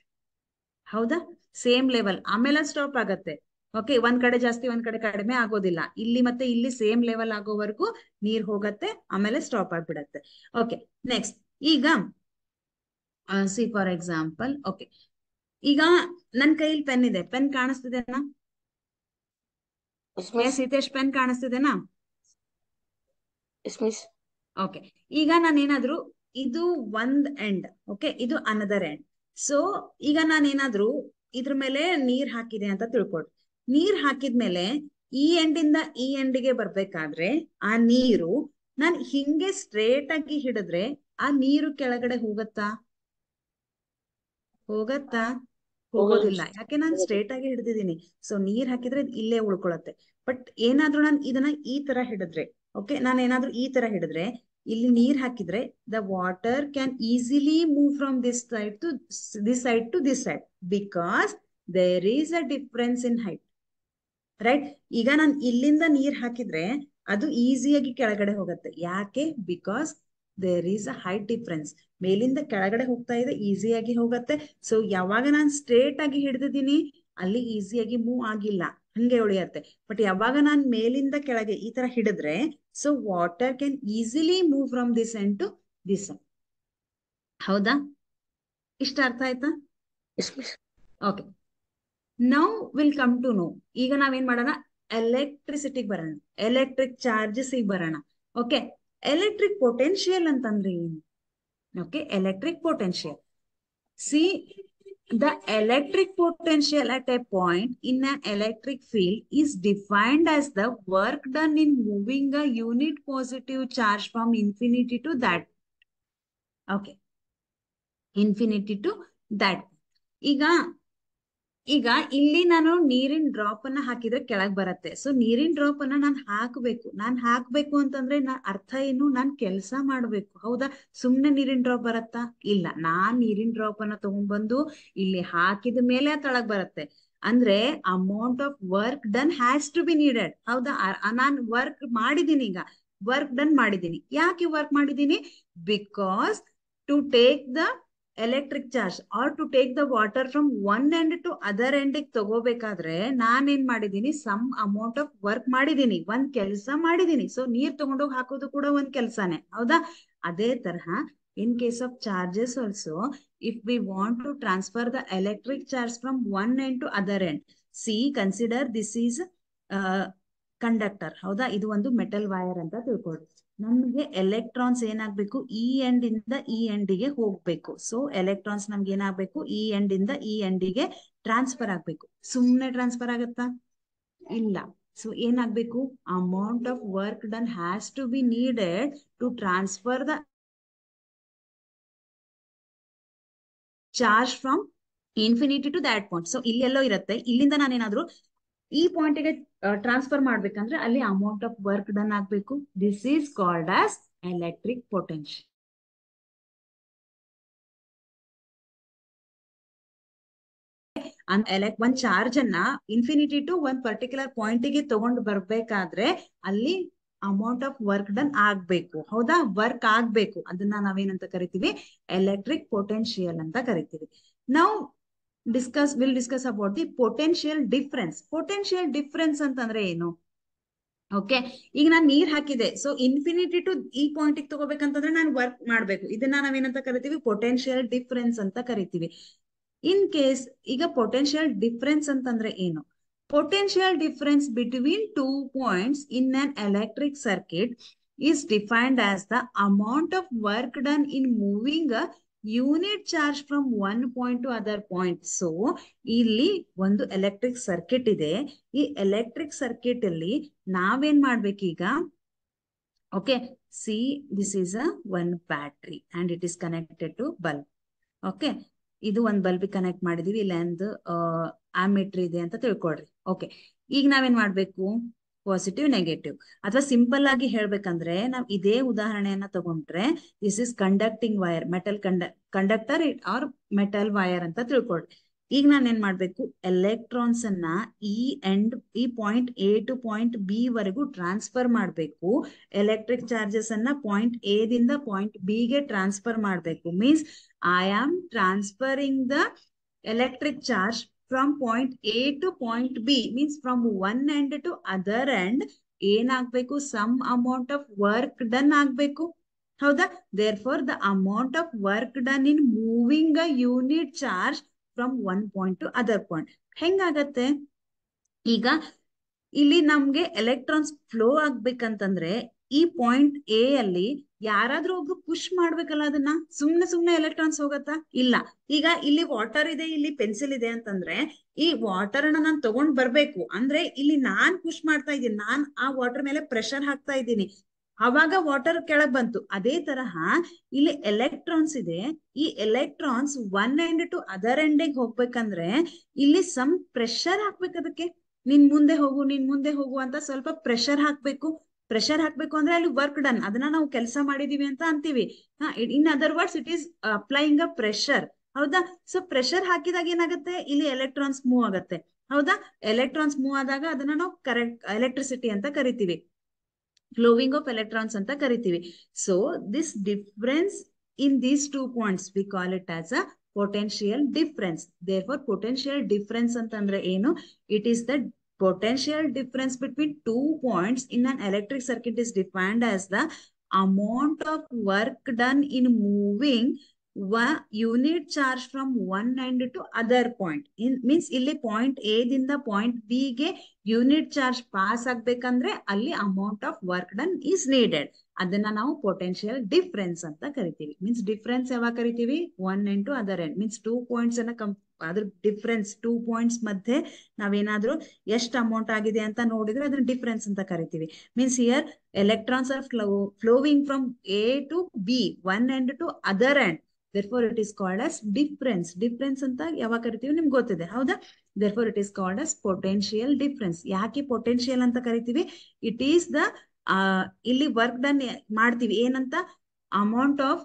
ಹೌದಾ ಸೇಮ್ ಲೆವೆಲ್ ಆಮೇಲೆ ಸ್ಟಾಪ್ ಆಗತ್ತೆ ಓಕೆ ಒಂದ್ ಕಡೆ ಜಾಸ್ತಿ ಒಂದ್ ಕಡೆ ಕಡಿಮೆ ಆಗೋದಿಲ್ಲ ಇಲ್ಲಿ ಮತ್ತೆ ಇಲ್ಲಿ ಸೇಮ್ ಲೆವೆಲ್ ಆಗೋವರೆಗೂ ನೀರ್ ಹೋಗತ್ತೆ ಆಮೇಲೆ ಸ್ಟಾಪ್ ಆಗ್ಬಿಡತ್ತೆ ಓಕೆ ನೆಕ್ಸ್ಟ್ ಈಗ ಸಿ ಫಾರ್ ಎಕ್ಸಾಂಪಲ್ ಓಕೆ ಈಗ ನನ್ ಕೈಯಲ್ಲಿ ಪೆನ್ ಇದೆ ಪೆನ್ ಕಾಣಿಸ್ತಿದೆನಾ ಸೀತೇಶ್ ಪೆನ್ ಕಾಣಿಸ್ತಿದೆನಾ ಓಕೆ ಈಗ ನಾನೇನಾದ್ರೂ ಇದು ಒಂದ್ ಎಂಡ್ ಓಕೆ ಇದು ಅನದರ್ ಎಂಡ್ ಸೊ ಈಗ ನಾನೇನಾದ್ರು ಇದ್ರ ಮೇಲೆ ನೀರ್ ಹಾಕಿದೆ ಅಂತ ತಿಳ್ಕೊಡ್ ನೀರ್ ಹಾಕಿದ್ಮೇಲೆ ಈ ಎಂಡ್ ಇಂದ ಈ ಎಂಡಿಗೆ ಬರ್ಬೇಕಾದ್ರೆ ಆ ನೀರು ನಾನ್ ಹಿಂಗೆ ಸ್ಟ್ರೇಟ್ ಆಗಿ ಹಿಡಿದ್ರೆ ಆ ನೀರು ಕೆಳಗಡೆ ಹೋಗತ್ತಾ ಹೋಗತ್ತಾ ಹೋಗೋದಿಲ್ಲ ಯಾಕೆ ನಾನು ಸ್ಟ್ರೇಟ್ ಆಗಿ ಹಿಡಿದಿದ್ದೀನಿ ಸೊ ನೀರ್ ಹಾಕಿದ್ರೆ ಇಲ್ಲೇ ಉಳ್ಕೊಳತ್ತೆ ಬಟ್ ಏನಾದ್ರೂ ನಾನು ಇದನ್ನ ಈ ತರ ಹಿಡಿದ್ರೆ ಓಕೆ ನಾನು ಏನಾದ್ರೂ ಈ ತರ ಹಿಡಿದ್ರೆ ಇಲ್ಲಿ ನೀರ್ ಹಾಕಿದ್ರೆ the water can easily move from this side to this side to this side because there is a difference in height right ಈಗ ನಾನು ಇಲ್ಲಿಂದ ನೀರ್ ಹಾಕಿದ್ರೆ ಅದು ಈಸಿಯಾಗಿ ಕೆಳಗಡೆ ಹೋಗುತ್ತೆ ಯಾಕೆ because there is a height difference ಮೇಲಿಂದ ಕೆಳಗಡೆ ಹೋಗ್ತಾ ಇದೆ ಈಸಿಯಾಗಿ ಹೋಗತ್ತೆ ಸೊ ಯಾವಾಗ ನಾನು ಸ್ಟ್ರೇಟ್ ಆಗಿ ಹಿಡಿದಿದ್ದೀನಿ ಅಲ್ಲಿ ಈಸಿಯಾಗಿ ಮೂವ್ ಆಗಿಲ್ಲ ಹಂಗೆ ಉಳಿಯತ್ತೆ ಬಟ್ ಯಾವಾಗ ನಾನು ಮೇಲಿಂದ ಕೆಳಗೆ ಈ ತರ ಹಿಡಿದ್ರೆ so water can easily move from this end to this ಹೌದಾ ಇಷ್ಟ ಅರ್ಥ ಆಯ್ತಾ okay Now we'll come to know. Ega naveen madana electricity barana. Electric charges e barana. Okay. Electric potential antandreen. Okay. Electric potential. See the electric potential at a point in an electric field is defined as the work done in moving a unit positive charge from infinity to that. Okay. Infinity to that. Ega ಈಗ ಇಲ್ಲಿ ನಾನು ನೀರಿನ drop ಅನ್ನ ಹಾಕಿದ್ರೆ ಕೆಳಗ್ ಬರತ್ತೆ so ನೀರಿನ drop ಅನ್ನ ನಾನು ಹಾಕ್ಬೇಕು ನಾನು ಹಾಕ್ಬೇಕು ಅಂತಂದ್ರೆ ನಾ ಅರ್ಥ ಏನು ನಾನು ಕೆಲ್ಸ ಮಾಡ್ಬೇಕು ಹೌದಾ ಸುಮ್ನೆ ನೀರಿನ ಡ್ರಾಪ್ ಬರತ್ತಾ ಇಲ್ಲ ನಾನ್ ನೀರಿನ ಡ್ರಾಪ್ ಅನ್ನ ತಗೊಂಡ್ಬಂದು ಇಲ್ಲಿ ಹಾಕಿದ ಮೇಲೆ ತಳಗ್ ಬರತ್ತೆ ಅಂದ್ರೆ amount of work done has to be needed ಹೌದಾ ನಾನು ವರ್ಕ್ ಮಾಡಿದೀನಿ ಈಗ ವರ್ಕ್ ಡನ್ ಮಾಡಿದೀನಿ ಯಾಕೆ ವರ್ಕ್ ಮಾಡಿದೀನಿ because to take the electric charge or to take the water from one end to other end ತಗೋಬೇಕಾದ್ರೆ ನಾನೇನ್ ಮಾಡಿದೀನಿ ಸಮ್ ಅಮೌಂಟ್ ಆಫ್ ವರ್ಕ್ ಮಾಡಿದೀನಿ ಒಂದ್ ಕೆಲಸ ಮಾಡಿದೀನಿ ಸೊ ನೀರ್ ತಗೊಂಡೋಗಿ ಹಾಕೋದು ಕೂಡ ಒಂದ್ ಕೆಲಸನೇ ಹೌದಾ ಅದೇ ತರಹ in case of charges also if we want to transfer the electric charge from one end to other end see consider this is conductor ಹೌದಾ ಇದು ಒಂದು ಮೆಟಲ್ ವೈರ್ ಅಂತ ತಿಳ್ಕೊಳ್ಳಿ ನಮ್ಗೆ ಎಲೆಕ್ಟ್ರಾನ್ಸ್ ಏನಾಗ್ಬೇಕು ಇ ಎಂಡ್ ಇಂದ ಇ ಎಂಡ್ ಗೆ ಹೋಗ್ಬೇಕು ಸೊ ಎಲೆಕ್ಟ್ರಾನ್ಸ್ ನಮ್ಗೆ ಏನಾಗ್ಬೇಕು ಇ ಎಂಡ್ ಇಂದ ಇ ಎಂಡ್ ಗೆ ಟ್ರಾನ್ಸ್ಫರ್ ಆಗ್ಬೇಕು ಸುಮ್ನೆ ಟ್ರಾನ್ಸ್ಫರ್ ಆಗತ್ತಾ ಇಲ್ಲ ಸೊ ಏನಾಗ್ಬೇಕು amount of work done has to be needed to transfer the charge from infinity to that point so ಇಲ್ಲೆಲ್ಲೋ ಇರುತ್ತೆ ಇಲ್ಲಿಂದ ನಾನೇನಾದ್ರು ಈ ಪಾಯಿಂಟ್ಗೆ ಟ್ರಾನ್ಸ್ಫರ್ ಮಾಡ್ಬೇಕಂದ್ರೆ ಅಲ್ಲಿ ಅಮೌಂಟ್ ಆಫ್ ವರ್ಕ್ ಡನ್ ಆಗ್ಬೇಕು this is called as electric potential ಒಂದ್ ಚಾರ್ಜ್ ಅನ್ನ ಇನ್ಫಿನಿಟಿ ಟು ಒಂದ್ ಪರ್ಟಿಕ್ಯುಲರ್ ಪಾಯಿಂಟ್ ಗೆ ತಗೊಂಡ್ ಬರ್ಬೇಕಾದ್ರೆ ಅಲ್ಲಿ ಅಮೌಂಟ್ ಆಫ್ ವರ್ಕ್ ಡನ್ ಆಗ್ಬೇಕು ಹೌದಾ ವರ್ಕ್ ಆಗ್ಬೇಕು ಅದನ್ನ ನಾವೇನಂತ ಕರಿತೀವಿ ಎಲೆಕ್ಟ್ರಿಕ್ ಪೊಟೆನ್ಶಿಯಲ್ ಅಂತ ಕರಿತೀವಿ ನಾವು discuss will discuss about the potential difference potential difference ಅಂತಂದ್ರೆ ಏನು ಓಕೆ ಈಗ ನಾನು ನೀರ್ ಹಾಕಿದೆ ಸೊ ಇನ್ಫಿನಿಟಿ ಟು ಈ ಪಾಯಿಂಟ್ ತಗೋಬೇಕಂತಂದ್ರೆ ನಾನು ವರ್ಕ್ ಮಾಡ್ಬೇಕು ಇದನ್ನ ನಾವೇನಂತ ಕರಿತೀವಿ ಪೊಟೆನ್ಶಿಯಲ್ ಡಿಫ್ರೆನ್ಸ್ ಅಂತ ಕರಿತೀವಿ ಇನ್ ಕೇಸ್ ಈಗ ಪೊಟೆನ್ಶಿಯಲ್ ಡಿಫ್ರೆನ್ಸ್ ಅಂತಂದ್ರೆ ಏನು potential difference between two points in an electric circuit is defined as the amount of work done in moving a unit charge from one point to other point so ಇಲ್ಲಿ ಒಂದು electric circuit ಇದೆ ಈ electric circuit ಅಲ್ಲಿ ನಾವೇನ್ ಮಾಡ್ಬೇಕೀಗ okay see this is a one battery and it is connected to bulb okay ಇದು ಒಂದ್ bulb connect ಮಾಡಿದೀವಿ ಇಲ್ಲ ಒಂದು ಆಮಿಟ್ರಿ ಇದೆ ಅಂತ ತಿಳ್ಕೊಳ್ರಿ ಓಕೆ ಈಗ ನಾವೇನ್ ಮಾಡ್ಬೇಕು ಪಾಸಿಟಿವ್ ನೆಗೆಟಿವ್ ಅಥವಾ ಸಿಂಪಲ್ ಆಗಿ ಹೇಳ್ಬೇಕಂದ್ರೆ ನಾವು ಇದೇ ಉದಾಹರಣೆಯನ್ನ ತಗೊಂಡ್ರೆ this is conducting wire metal ಕಂಡ ಕಂಡಕ್ಟರ್ ಆರ್ ಮೆಟಲ್ ವೈರ್ ಅಂತ ತಿಳ್ಕೊಳ್ರಿ ಈಗ ನಾನು ಏನ್ ಮಾಡ್ಬೇಕು ಎಲೆಕ್ಟ್ರಾನ್ಸ್ ಅನ್ನ e ಈ ಎಂಡ್ ಈ point A to point B ವರೆಗೂ ಟ್ರಾನ್ಸ್ಫರ್ ಮಾಡಬೇಕು ಎಲೆಕ್ಟ್ರಿಕ್ ಚಾರ್ಜಸ್ ಅನ್ನ ಪಾಯಿಂಟ್ ಎ ದಿಂದ ಪಾಯಿಂಟ್ ಬಿ ಗೆ ಟ್ರಾನ್ಸ್ಫರ್ ಮಾಡಬೇಕು means I am transferring the electric charge point A to point B means from one one to other other ಏನ್ ಆಗ್ಬೇಕು some amount of work done ಆಗ್ಬೇಕು ಹೌದಾ therefore the amount of work done in moving a unit charge from one point to other point ಹೆಂಗಾಗತ್ತೆ ಈಗ ಇಲ್ಲಿ ನಮ್ಗೆ electrons flow ಆಗ್ಬೇಕಂತಂದ್ರೆ ಈ point A ಅಲ್ಲಿ ಯಾರಾದ್ರೂ ಒಬ್ರು ಪುಷ್ ಮಾಡ್ಬೇಕಲ್ಲ ಅದನ್ನ ಸುಮ್ನೆ ಸುಮ್ನೆ ಎಲೆಕ್ಟ್ರಾನ್ಸ್ ಹೋಗತ್ತಾ ಇಲ್ಲ ಈಗ ಇಲ್ಲಿ ವಾಟರ್ ಇದೆ ಇಲ್ಲಿ ಪೆನ್ಸಿಲ್ ಇದೆ ಅಂತಂದ್ರೆ ಈ ವಾಟರ್ ಅನ್ನ ನಾನ್ ತಗೊಂಡ್ ಬರ್ಬೇಕು ಅಂದ್ರೆ ಇಲ್ಲಿ ನಾನ್ ಪುಷ್ ಮಾಡ್ತಾ ಇದ್ದೀನಿ ನಾನ್ ಆ ವಾಟರ್ ಮೇಲೆ ಪ್ರೆಷರ್ ಹಾಕ್ತಾ ಇದ್ದೀನಿ ಅವಾಗ ವಾಟರ್ ಕೆಳಗ್ ಬಂತು ಅದೇ ತರಹ ಇಲ್ಲಿ ಎಲೆಕ್ಟ್ರಾನ್ಸ್ ಇದೆ ಈ electrons one end to other ಎಂಡಿಗೆ ಹೋಗ್ಬೇಕಂದ್ರೆ ಇಲ್ಲಿ ಸಮ್ ಪ್ರೆಷರ್ ಹಾಕ್ಬೇಕದಕ್ಕೆ ಅದಕ್ಕೆ ನಿನ್ ಮುಂದೆ ಹೋಗು ನಿನ್ ಮುಂದೆ ಹೋಗು ಅಂತ ಸ್ವಲ್ಪ ಪ್ರೆಷರ್ ಹಾಕ್ಬೇಕು ಪ್ರೆಷರ್ ಹಾಕ್ಬೇಕು ಅಂದ್ರೆ ಅಲ್ಲಿ ವರ್ಕ್ ಡನ್ ಅದನ್ನ ನಾವು ಕೆಲಸ ಮಾಡಿದೀವಿ ಅಂತ ಅಂತೀವಿ in other words it is applying a pressure ಹೌದಾ ಸೊ ಪ್ರೆಷರ್ ಹಾಕಿದಾಗ ಏನಾಗುತ್ತೆ ಇಲ್ಲಿ ಎಲೆಕ್ಟ್ರಾನ್ಸ್ ಮೂವ್ ಆಗುತ್ತೆ ಹೌದಾ ಎಲೆಕ್ಟ್ರಾನ್ಸ್ ಮೂವ್ ಆದಾಗ ಅದನ್ನ ನಾವು ಕರೆಕ್ಟ್ ಎಲೆಕ್ಟ್ರಿಸಿಟಿ ಅಂತ ಕರಿತೀವಿ ಫ್ಲೋವಿಂಗ್ ಆಫ್ ಎಲೆಕ್ಟ್ರಾನ್ಸ್ ಅಂತ ಕರಿತೀವಿ so this difference in these two points we call it as a potential difference therefore potential difference ಅಂತಂದ್ರೆ ಏನು it is the potential difference between two points in an electric circuit is defined as the amount of work done in moving one unit charge from one end to other point in means point A in the point B ge unit charge pass ಆಗ್ಬೇಕಂದ್ರೆ alli amount of work done is needed. ಅದನ್ನ ನಾವು potential difference ಅಂತ ಕರಿತೀವಿ means difference ಯಾವಾಗ ಕರಿತೀವಿ one into other end means two points ಅನ್ನ ಕಂಪ್ ಅದ್ರ ಡಿಫ್ರೆನ್ಸ್ ಟೂ ಪಾಯಿಂಟ್ಸ್ ಮಧ್ಯೆ ನಾವೇನಾದ್ರೂ ಎಷ್ಟು ಅಮೌಂಟ್ ಆಗಿದೆ ಅಂತ ನೋಡಿದ್ರೆ ಅದನ್ನ ಡಿಫ್ರೆನ್ಸ್ ಅಂತ ಕರಿತೀವಿ means here electrons are flow flowing from A to B one end to other end for it is called as difference difference ಅಂತ ಯಾವಾಗ ಕರಿತೀವಿ ನಿಮ್ಗೆ ಗೊತ್ತಿದೆ ಹೌದಾ therefore it is called as potential difference ಯಾಕೆ ಪೊಟೆನ್ಶಿಯಲ್ ಅಂತ ಕರಿತೀವಿ ಇಟ್ ಈಸ್ ದ ಇಲ್ಲಿ ವರ್ಕ್ ಡನ್ ಮಾಡ್ತೀವಿ ಏನಂತ amount of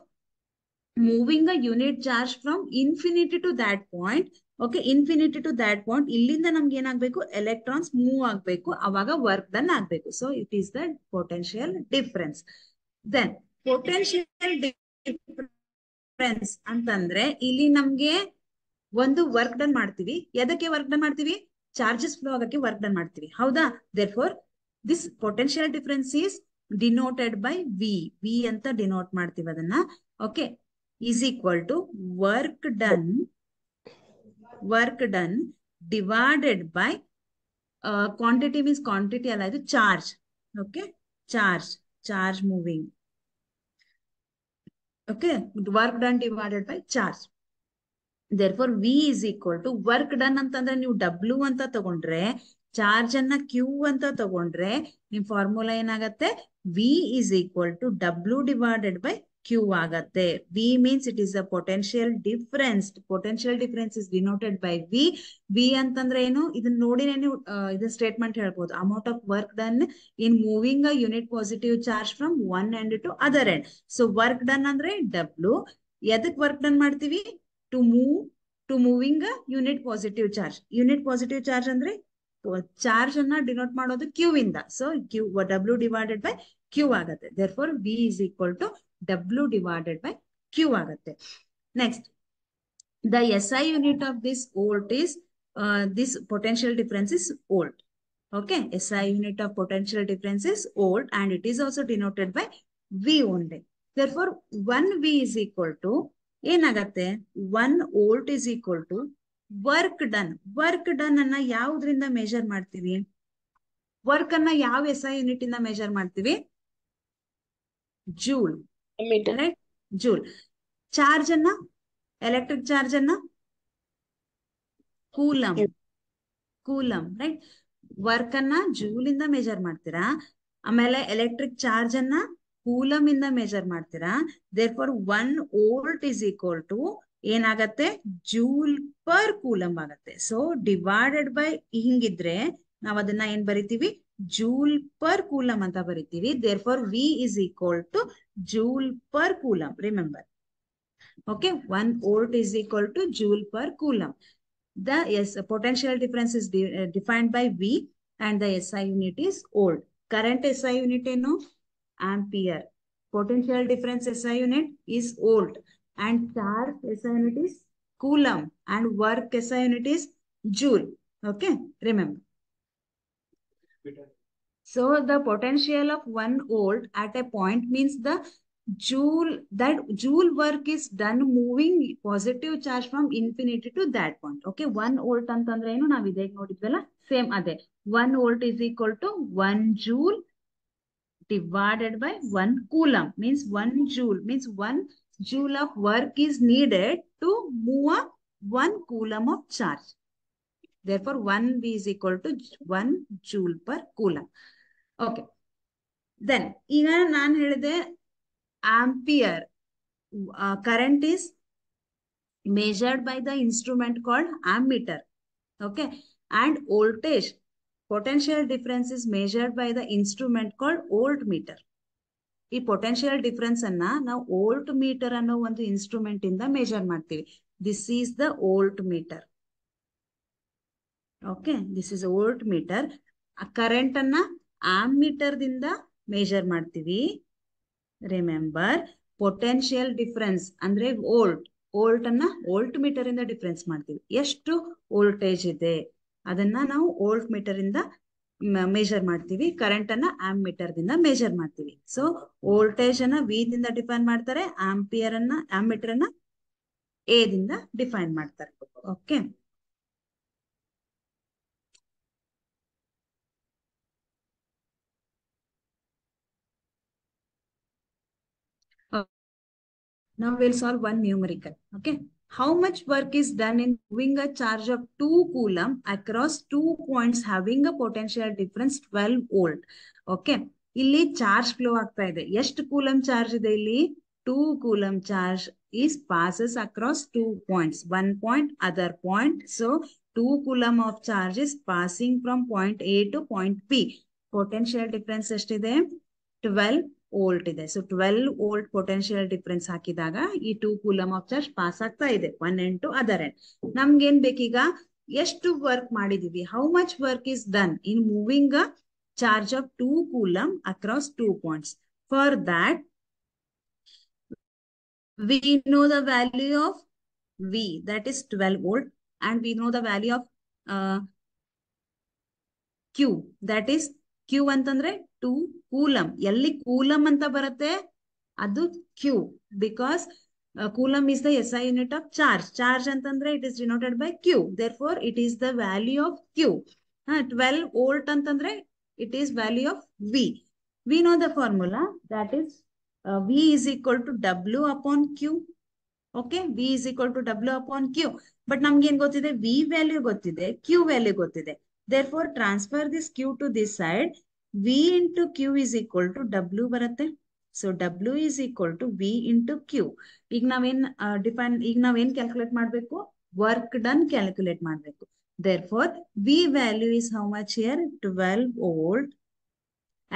moving a unit charge from infinity to that point okay infinity to that point ಇಲ್ಲಿಂದ ನಮ್ಗೆ ಏನಾಗಬೇಕು ಎಲೆಕ್ಟ್ರಾನ್ಸ್ ಮೂವ್ ಆಗ್ಬೇಕು ಅವಾಗ ವರ್ಕ್ ಡನ್ ಆಗ್ಬೇಕು so it is the potential difference then potential difference ಅಂತಂದ್ರೆ ಇಲ್ಲಿ ನಮ್ಗೆ ಒಂದು ವರ್ಕ್ ಡನ್ ಮಾಡ್ತೀವಿ ಎದಕ್ಕೆ ವರ್ಕ್ ಡನ್ ಮಾಡ್ತೀವಿ ಚಾರ್ಜಸ್ ಫ್ಲೋ ಆಗಕ್ಕೆ ವರ್ಕ್ ಡನ್ ಮಾಡ್ತೀವಿ ಹೌದಾ therefore this potential difference is denoted by V V ಅಂತ ಡಿನೋಟ್ ಮಾಡ್ತೀವಿ ಅದನ್ನ okay is equal to work done work done divided by quantity means quantity ಅಲ್ಲ ಇದು charge okay charge charge moving okay work done divided by charge therefore V is equal to work done ಅಂತಂದ್ರೆ ನೀವು W ಅಂತ ತಗೊಂಡ್ರೆ charge ಅನ್ನ Q ಅಂತ ತಗೊಂಡ್ರೆ ನಿಮ್ ಫಾರ್ಮುಲಾ ಏನಾಗತ್ತೆ V is equal to W divided by Q ಆಗತ್ತೆ V means it is a potential difference potential difference is denoted by V V ಅಂತಂದ್ರೆ ಏನು ಇದನ್ನ ನೋಡಿನೇ ನೀವು ಇದು ಸ್ಟೇಟ್ಮೆಂಟ್ ಹೇಳ್ಬೋದು amount of work done in moving a unit positive charge from one end to other end so work done ಅಂದ್ರೆ W ಎದಕ್ work done ಮಾಡ್ತೀವಿ to move to moving a unit positive charge unit positive charge ಅಂದ್ರೆ charge anna denote maadodhu q in the. So q w divided by q agathe. Therefore v is equal to w divided by q agathe. Next, the SI unit of this volt is, uh, this potential difference is volt. Okay, SI unit of potential difference is volt and it is also denoted by V only. Therefore, 1V is equal to, 1 volt is equal to work done work done ಅನ್ನ ಯಾವ್ದ್ರಿಂದ measure ಮಾಡ್ತೀವಿ work ಅನ್ನ ಯಾವ S I unit ಇಂದ measure ಮಾಡ್ತೀವಿ joule right joule charge ಅನ್ನ electric charge ಅನ್ನ coulomb ಕೂಲಂ right work ಅನ್ನ ಜೂಲ್ ಇಂದ ಮೇಜರ್ ಮಾಡ್ತೀರಾ ಆಮೇಲೆ ಎಲೆಕ್ಟ್ರಿಕ್ ಚಾರ್ಜ್ ಅನ್ನ ಕೂಲಂ ಇಂದ ಮೇಜರ್ ಮಾಡ್ತೀರಾ therefore one volt is equal to ಏನಾಗತ್ತೆ ಜೂಲ್ ಪರ್ ಕೂಲಂ ಆಗತ್ತೆ ಸೊ ಡಿವೈಡೆಡ್ ಬೈ ಹಿಂಗಿದ್ರೆ ನಾವ್ ಅದನ್ನ ಏನ್ ಬರೀತೀವಿ ಜೂಲ್ ಪರ್ ಕೂಲಂ ಅಂತ ಬರಿತೀವಿ therefore V is equal to joule per coulomb remember okay one volt is equal to joule per coulomb the S potential difference is defined by V and the S I unit is volt current S I unit ಏನು ampere potential difference S I unit is volt and charge SI unit is coulomb and work SI unit is joule okay remember so the potential of 1 volt at a point means the joule that joule work is done moving positive charge from infinity to that point okay 1 volt ಅಂತಂದ್ರೆ ಏನು ನಾವು ಇದೇ ನೋಡಿದ್ವಲ್ಲ same ಅದೇ 1 volt is equal to 1 joule divided by 1 coulomb means 1 joule means 1 joule of work is needed to move up one coulomb of charge. Therefore, 1 V is equal to 1 joule per coulomb. Okay. Then, in even the ampere current is measured by the instrument called ammeter. Okay. And voltage, potential difference is measured by the instrument called voltmeter. ಈ potential difference ಅನ್ನ ನಾವು ಓಲ್ಟ್ metre ಅನ್ನೋ ಒಂದು instrument ಇಂದ measure ಮಾಡ್ತೀವಿ this is the voltmeter okay this is voltmeter current ಅನ್ನ ammeter ದಿಂದ measure ಮಾಡ್ತೀವಿ ರಿಮೆಂಬರ್ ಪೊಟೆನ್ಷಿಯಲ್ ಡಿಫ್ರೆನ್ಸ್ ಅಂದ್ರೆ ಓಲ್ಟ್ ಓಲ್ಟ್ ಅನ್ನ ಓಲ್ಟ್ ಮೀಟರ್ ಇಂದ ಡಿಫರೆನ್ಸ್ ಮಾಡ್ತೀವಿ ಎಷ್ಟು ವೋಲ್ಟೇಜ್ ಇದೆ ಅದನ್ನ ನಾವು ಓಲ್ಟ್ ಮೀಟರ್ ಇಂದ ಮೇಜರ್ ಮಾಡ್ತೀವಿ ಕರೆಂಟ್ ಅನ್ನ ಆಮ್ ಮೀಟರ್ ದಿಂದ ಮೇಜರ್ ಮಾಡ್ತೀವಿ ಸೊ ವೋಲ್ಟೇಜ್ ಅನ್ನ ವಿ ದಿಂದ ಡಿಫೈನ್ ಮಾಡ್ತಾರೆ ಆಂಪಿಯರ್ ಅನ್ನ ಆಮ್ ಮೀಟರ್ ಅನ್ನ ಎ ದಿಂದ ಡಿಫೈನ್ ಮಾಡ್ತಾರೆ ಓಕೆ ನಾವು will solve one numerical okay how much work is done in moving a charge of 2 coulomb across two points having a potential difference 12 volt. Okay. ಇಲ್ಲಿ charge flow ಆಗ್ತಾ ಇದೆ ಎಷ್ಟು coulomb charge ಇದೆ ಇಲ್ಲಿ two coulomb charge is passes across two points one point other point so two coulomb of charge is passing from point A to point B potential difference ಎಷ್ಟಿದೆ twelve volt ಇದೆ so twelve volt potential difference ಹಾಕಿದಾಗ ಈ two coulomb of charge pass ಆಗ್ತಾ ಇದೆ one end to other end ಏನ್ ಬೇಕೀಗ ಎಷ್ಟು work ಮಾಡಿದೀವಿ how much work is done in moving a charge of two coulomb across two points for that we know the value of V that is 12 volt and we know the value of Q that is Q ಅಂತಂದ್ರೆ two coulomb ಎಲ್ಲಿ coulomb ಅಂತ ಬರುತ್ತೆ ಅದು Q because coulomb is the S I unit of charge charge ಅಂತಂದ್ರೆ it is denoted by Q therefore it is the value of Q ಹಾ twelve volt ಅಂತಂದ್ರೆ it is value of V V know the formula that is V is equal to W upon Q okay V is equal to W upon Q but ನಮ್ಗೆ ಏನ್ ಗೊತ್ತಿದೆ V value ಗೊತ್ತಿದೆ Q value ಗೊತ್ತಿದೆ therefore transfer this Q to this side V into Q is equal to W ಬರುತ್ತೆ so W is equal to V into Q ಈಗ ನಾವೇನ್ define ಈಗ ನಾವೇನ್ ಕ್ಯಾಲ್ಕುಲೇಟ್ ಮಾಡಬೇಕು ವರ್ಕ್ ಡನ್ ಕ್ಯಾಲ್ಕುಲೇಟ್ ಮಾಡಬೇಕು therefore V value is how much here twelve volt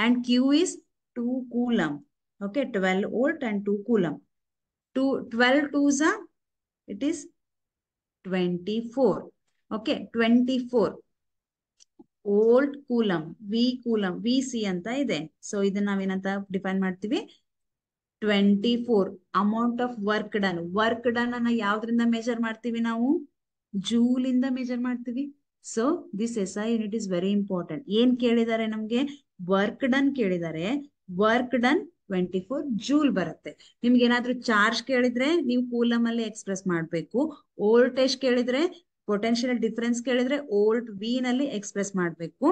and Q is two coulomb okay twelve volt and two coulomb two twelve twos it is twenty four okay twenty four volt coulomb V coulomb V C ಅಂತ ಇದೆ ಸೊ ಇದನ್ನ ನಾವೇನಂತ define ಮಾಡ್ತೀವಿ twenty four amount of work done work done ಅನ್ನ ಯಾವ್ದ್ರಿಂದ measure ಮಾಡ್ತೀವಿ ನಾವು ಜೂಲ್ ಇಂದ ಮೆಜರ್ ಮಾಡ್ತೀವಿ so this S I unit is very important ಏನ್ ಕೇಳಿದ್ದಾರೆ ನಮ್ಗೆ ವರ್ಕ್ ಡನ್ ಕೇಳಿದ್ದಾರೆ work done twenty four joule ಬರುತ್ತೆ ನಿಮ್ಗೆ ಏನಾದ್ರು ಚಾರ್ಜ್ ಕೇಳಿದ್ರೆ ನೀವು ಕೂಲಮ್ ಅಲ್ಲಿ ಎಕ್ಸ್ಪ್ರೆಸ್ ಮಾಡ್ಬೇಕು ವೋಲ್ಟೇಜ್ ಕೇಳಿದ್ರೆ ಪೊಟೆನ್ಶಿಯಲ್ ಡಿಫರೆನ್ಸ್ ಕೇಳಿದ್ರೆ ಓಲ್ಡ್ ವಿ ನಲ್ಲಿ ಎಕ್ಸ್ಪ್ರೆಸ್ ಮಾಡಬೇಕು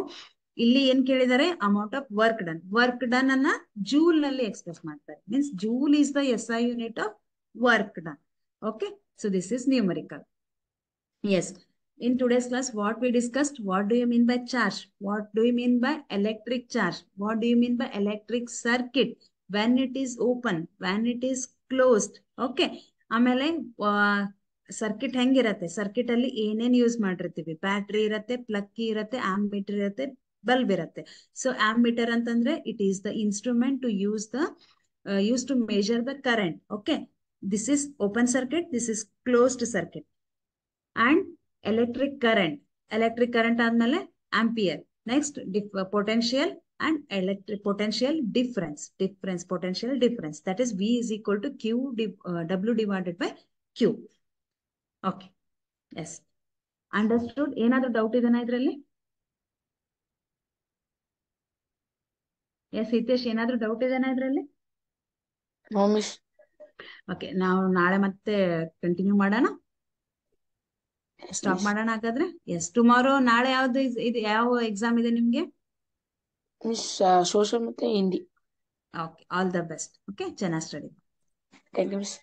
ಇಲ್ಲಿ ಏನ್ ಕೇಳಿದರೆ amount of work done work done ಅನ್ನ ಜೂಲ್ ನಲ್ಲಿ ಎಕ್ಸ್ಪ್ರೆಸ್ ಮಾಡ್ತಾರೆ means joule is the of work done okay this is S I so numericals in today's class what we discussed what you mean by charge what do mean by electric charge what you mean by electric circuit when it is open when it is closed okay ಆಮೇಲೆ circuit ಹೆಂಗಿರತ್ತೆ circuit ಅಲ್ಲಿ ಏನೇನ್ use ಮಾಡಿರ್ತೀವಿ battery ಇರತ್ತೆ ಪ್ಲಕ್ಕಿ ಇರತ್ತೆ ಆಂಬಿಟರ್ ಇರತ್ತೆ bulb ಇರತ್ತೆ so ammeter ಅಂತಂದ್ರೆ it is the instrument to use the use to measure the current okay this is open circuit this is closed circuit and electric current electric current ಆದ್ಮೇಲೆ ampere next potential and electric potential difference difference potential difference that is V is equal to Q D W divided by Q okay yes understood ಏನಾದರೂ doubt ಇದೆನಾ ಇದರಲ್ಲಿ S Hitesh ಏನಾದರೂ doubt ಇದೆನಾ ಇದರಲ್ಲಿ okay ನಾವು ನಾಳೆ ಮತ್ತೆ ಕಂಟಿನ್ಯೂ ಮಾಡೋಣ ಸ್ಟಾಪ್ ಮಾಡೋಣ ಹಾಗಾದ್ರೆ ಎಸ್ ಟುಮಾರೋ ನಾಳೆ ಯಾವ್ದು ಇದು ಯಾವ ಎಕ್ಸಾಮ್ ಇದೆ ನಿಮ್ಗೆ ಮಿಸ್ ಸೋಷಲ್ ಮತ್ತೆ Hindi okay all the best okay ಚೆನ್ನಾಗಿ ಸ್ಟಡಿ ಥ್ಯಾಂಕ್ ಯು ಮಿಸ್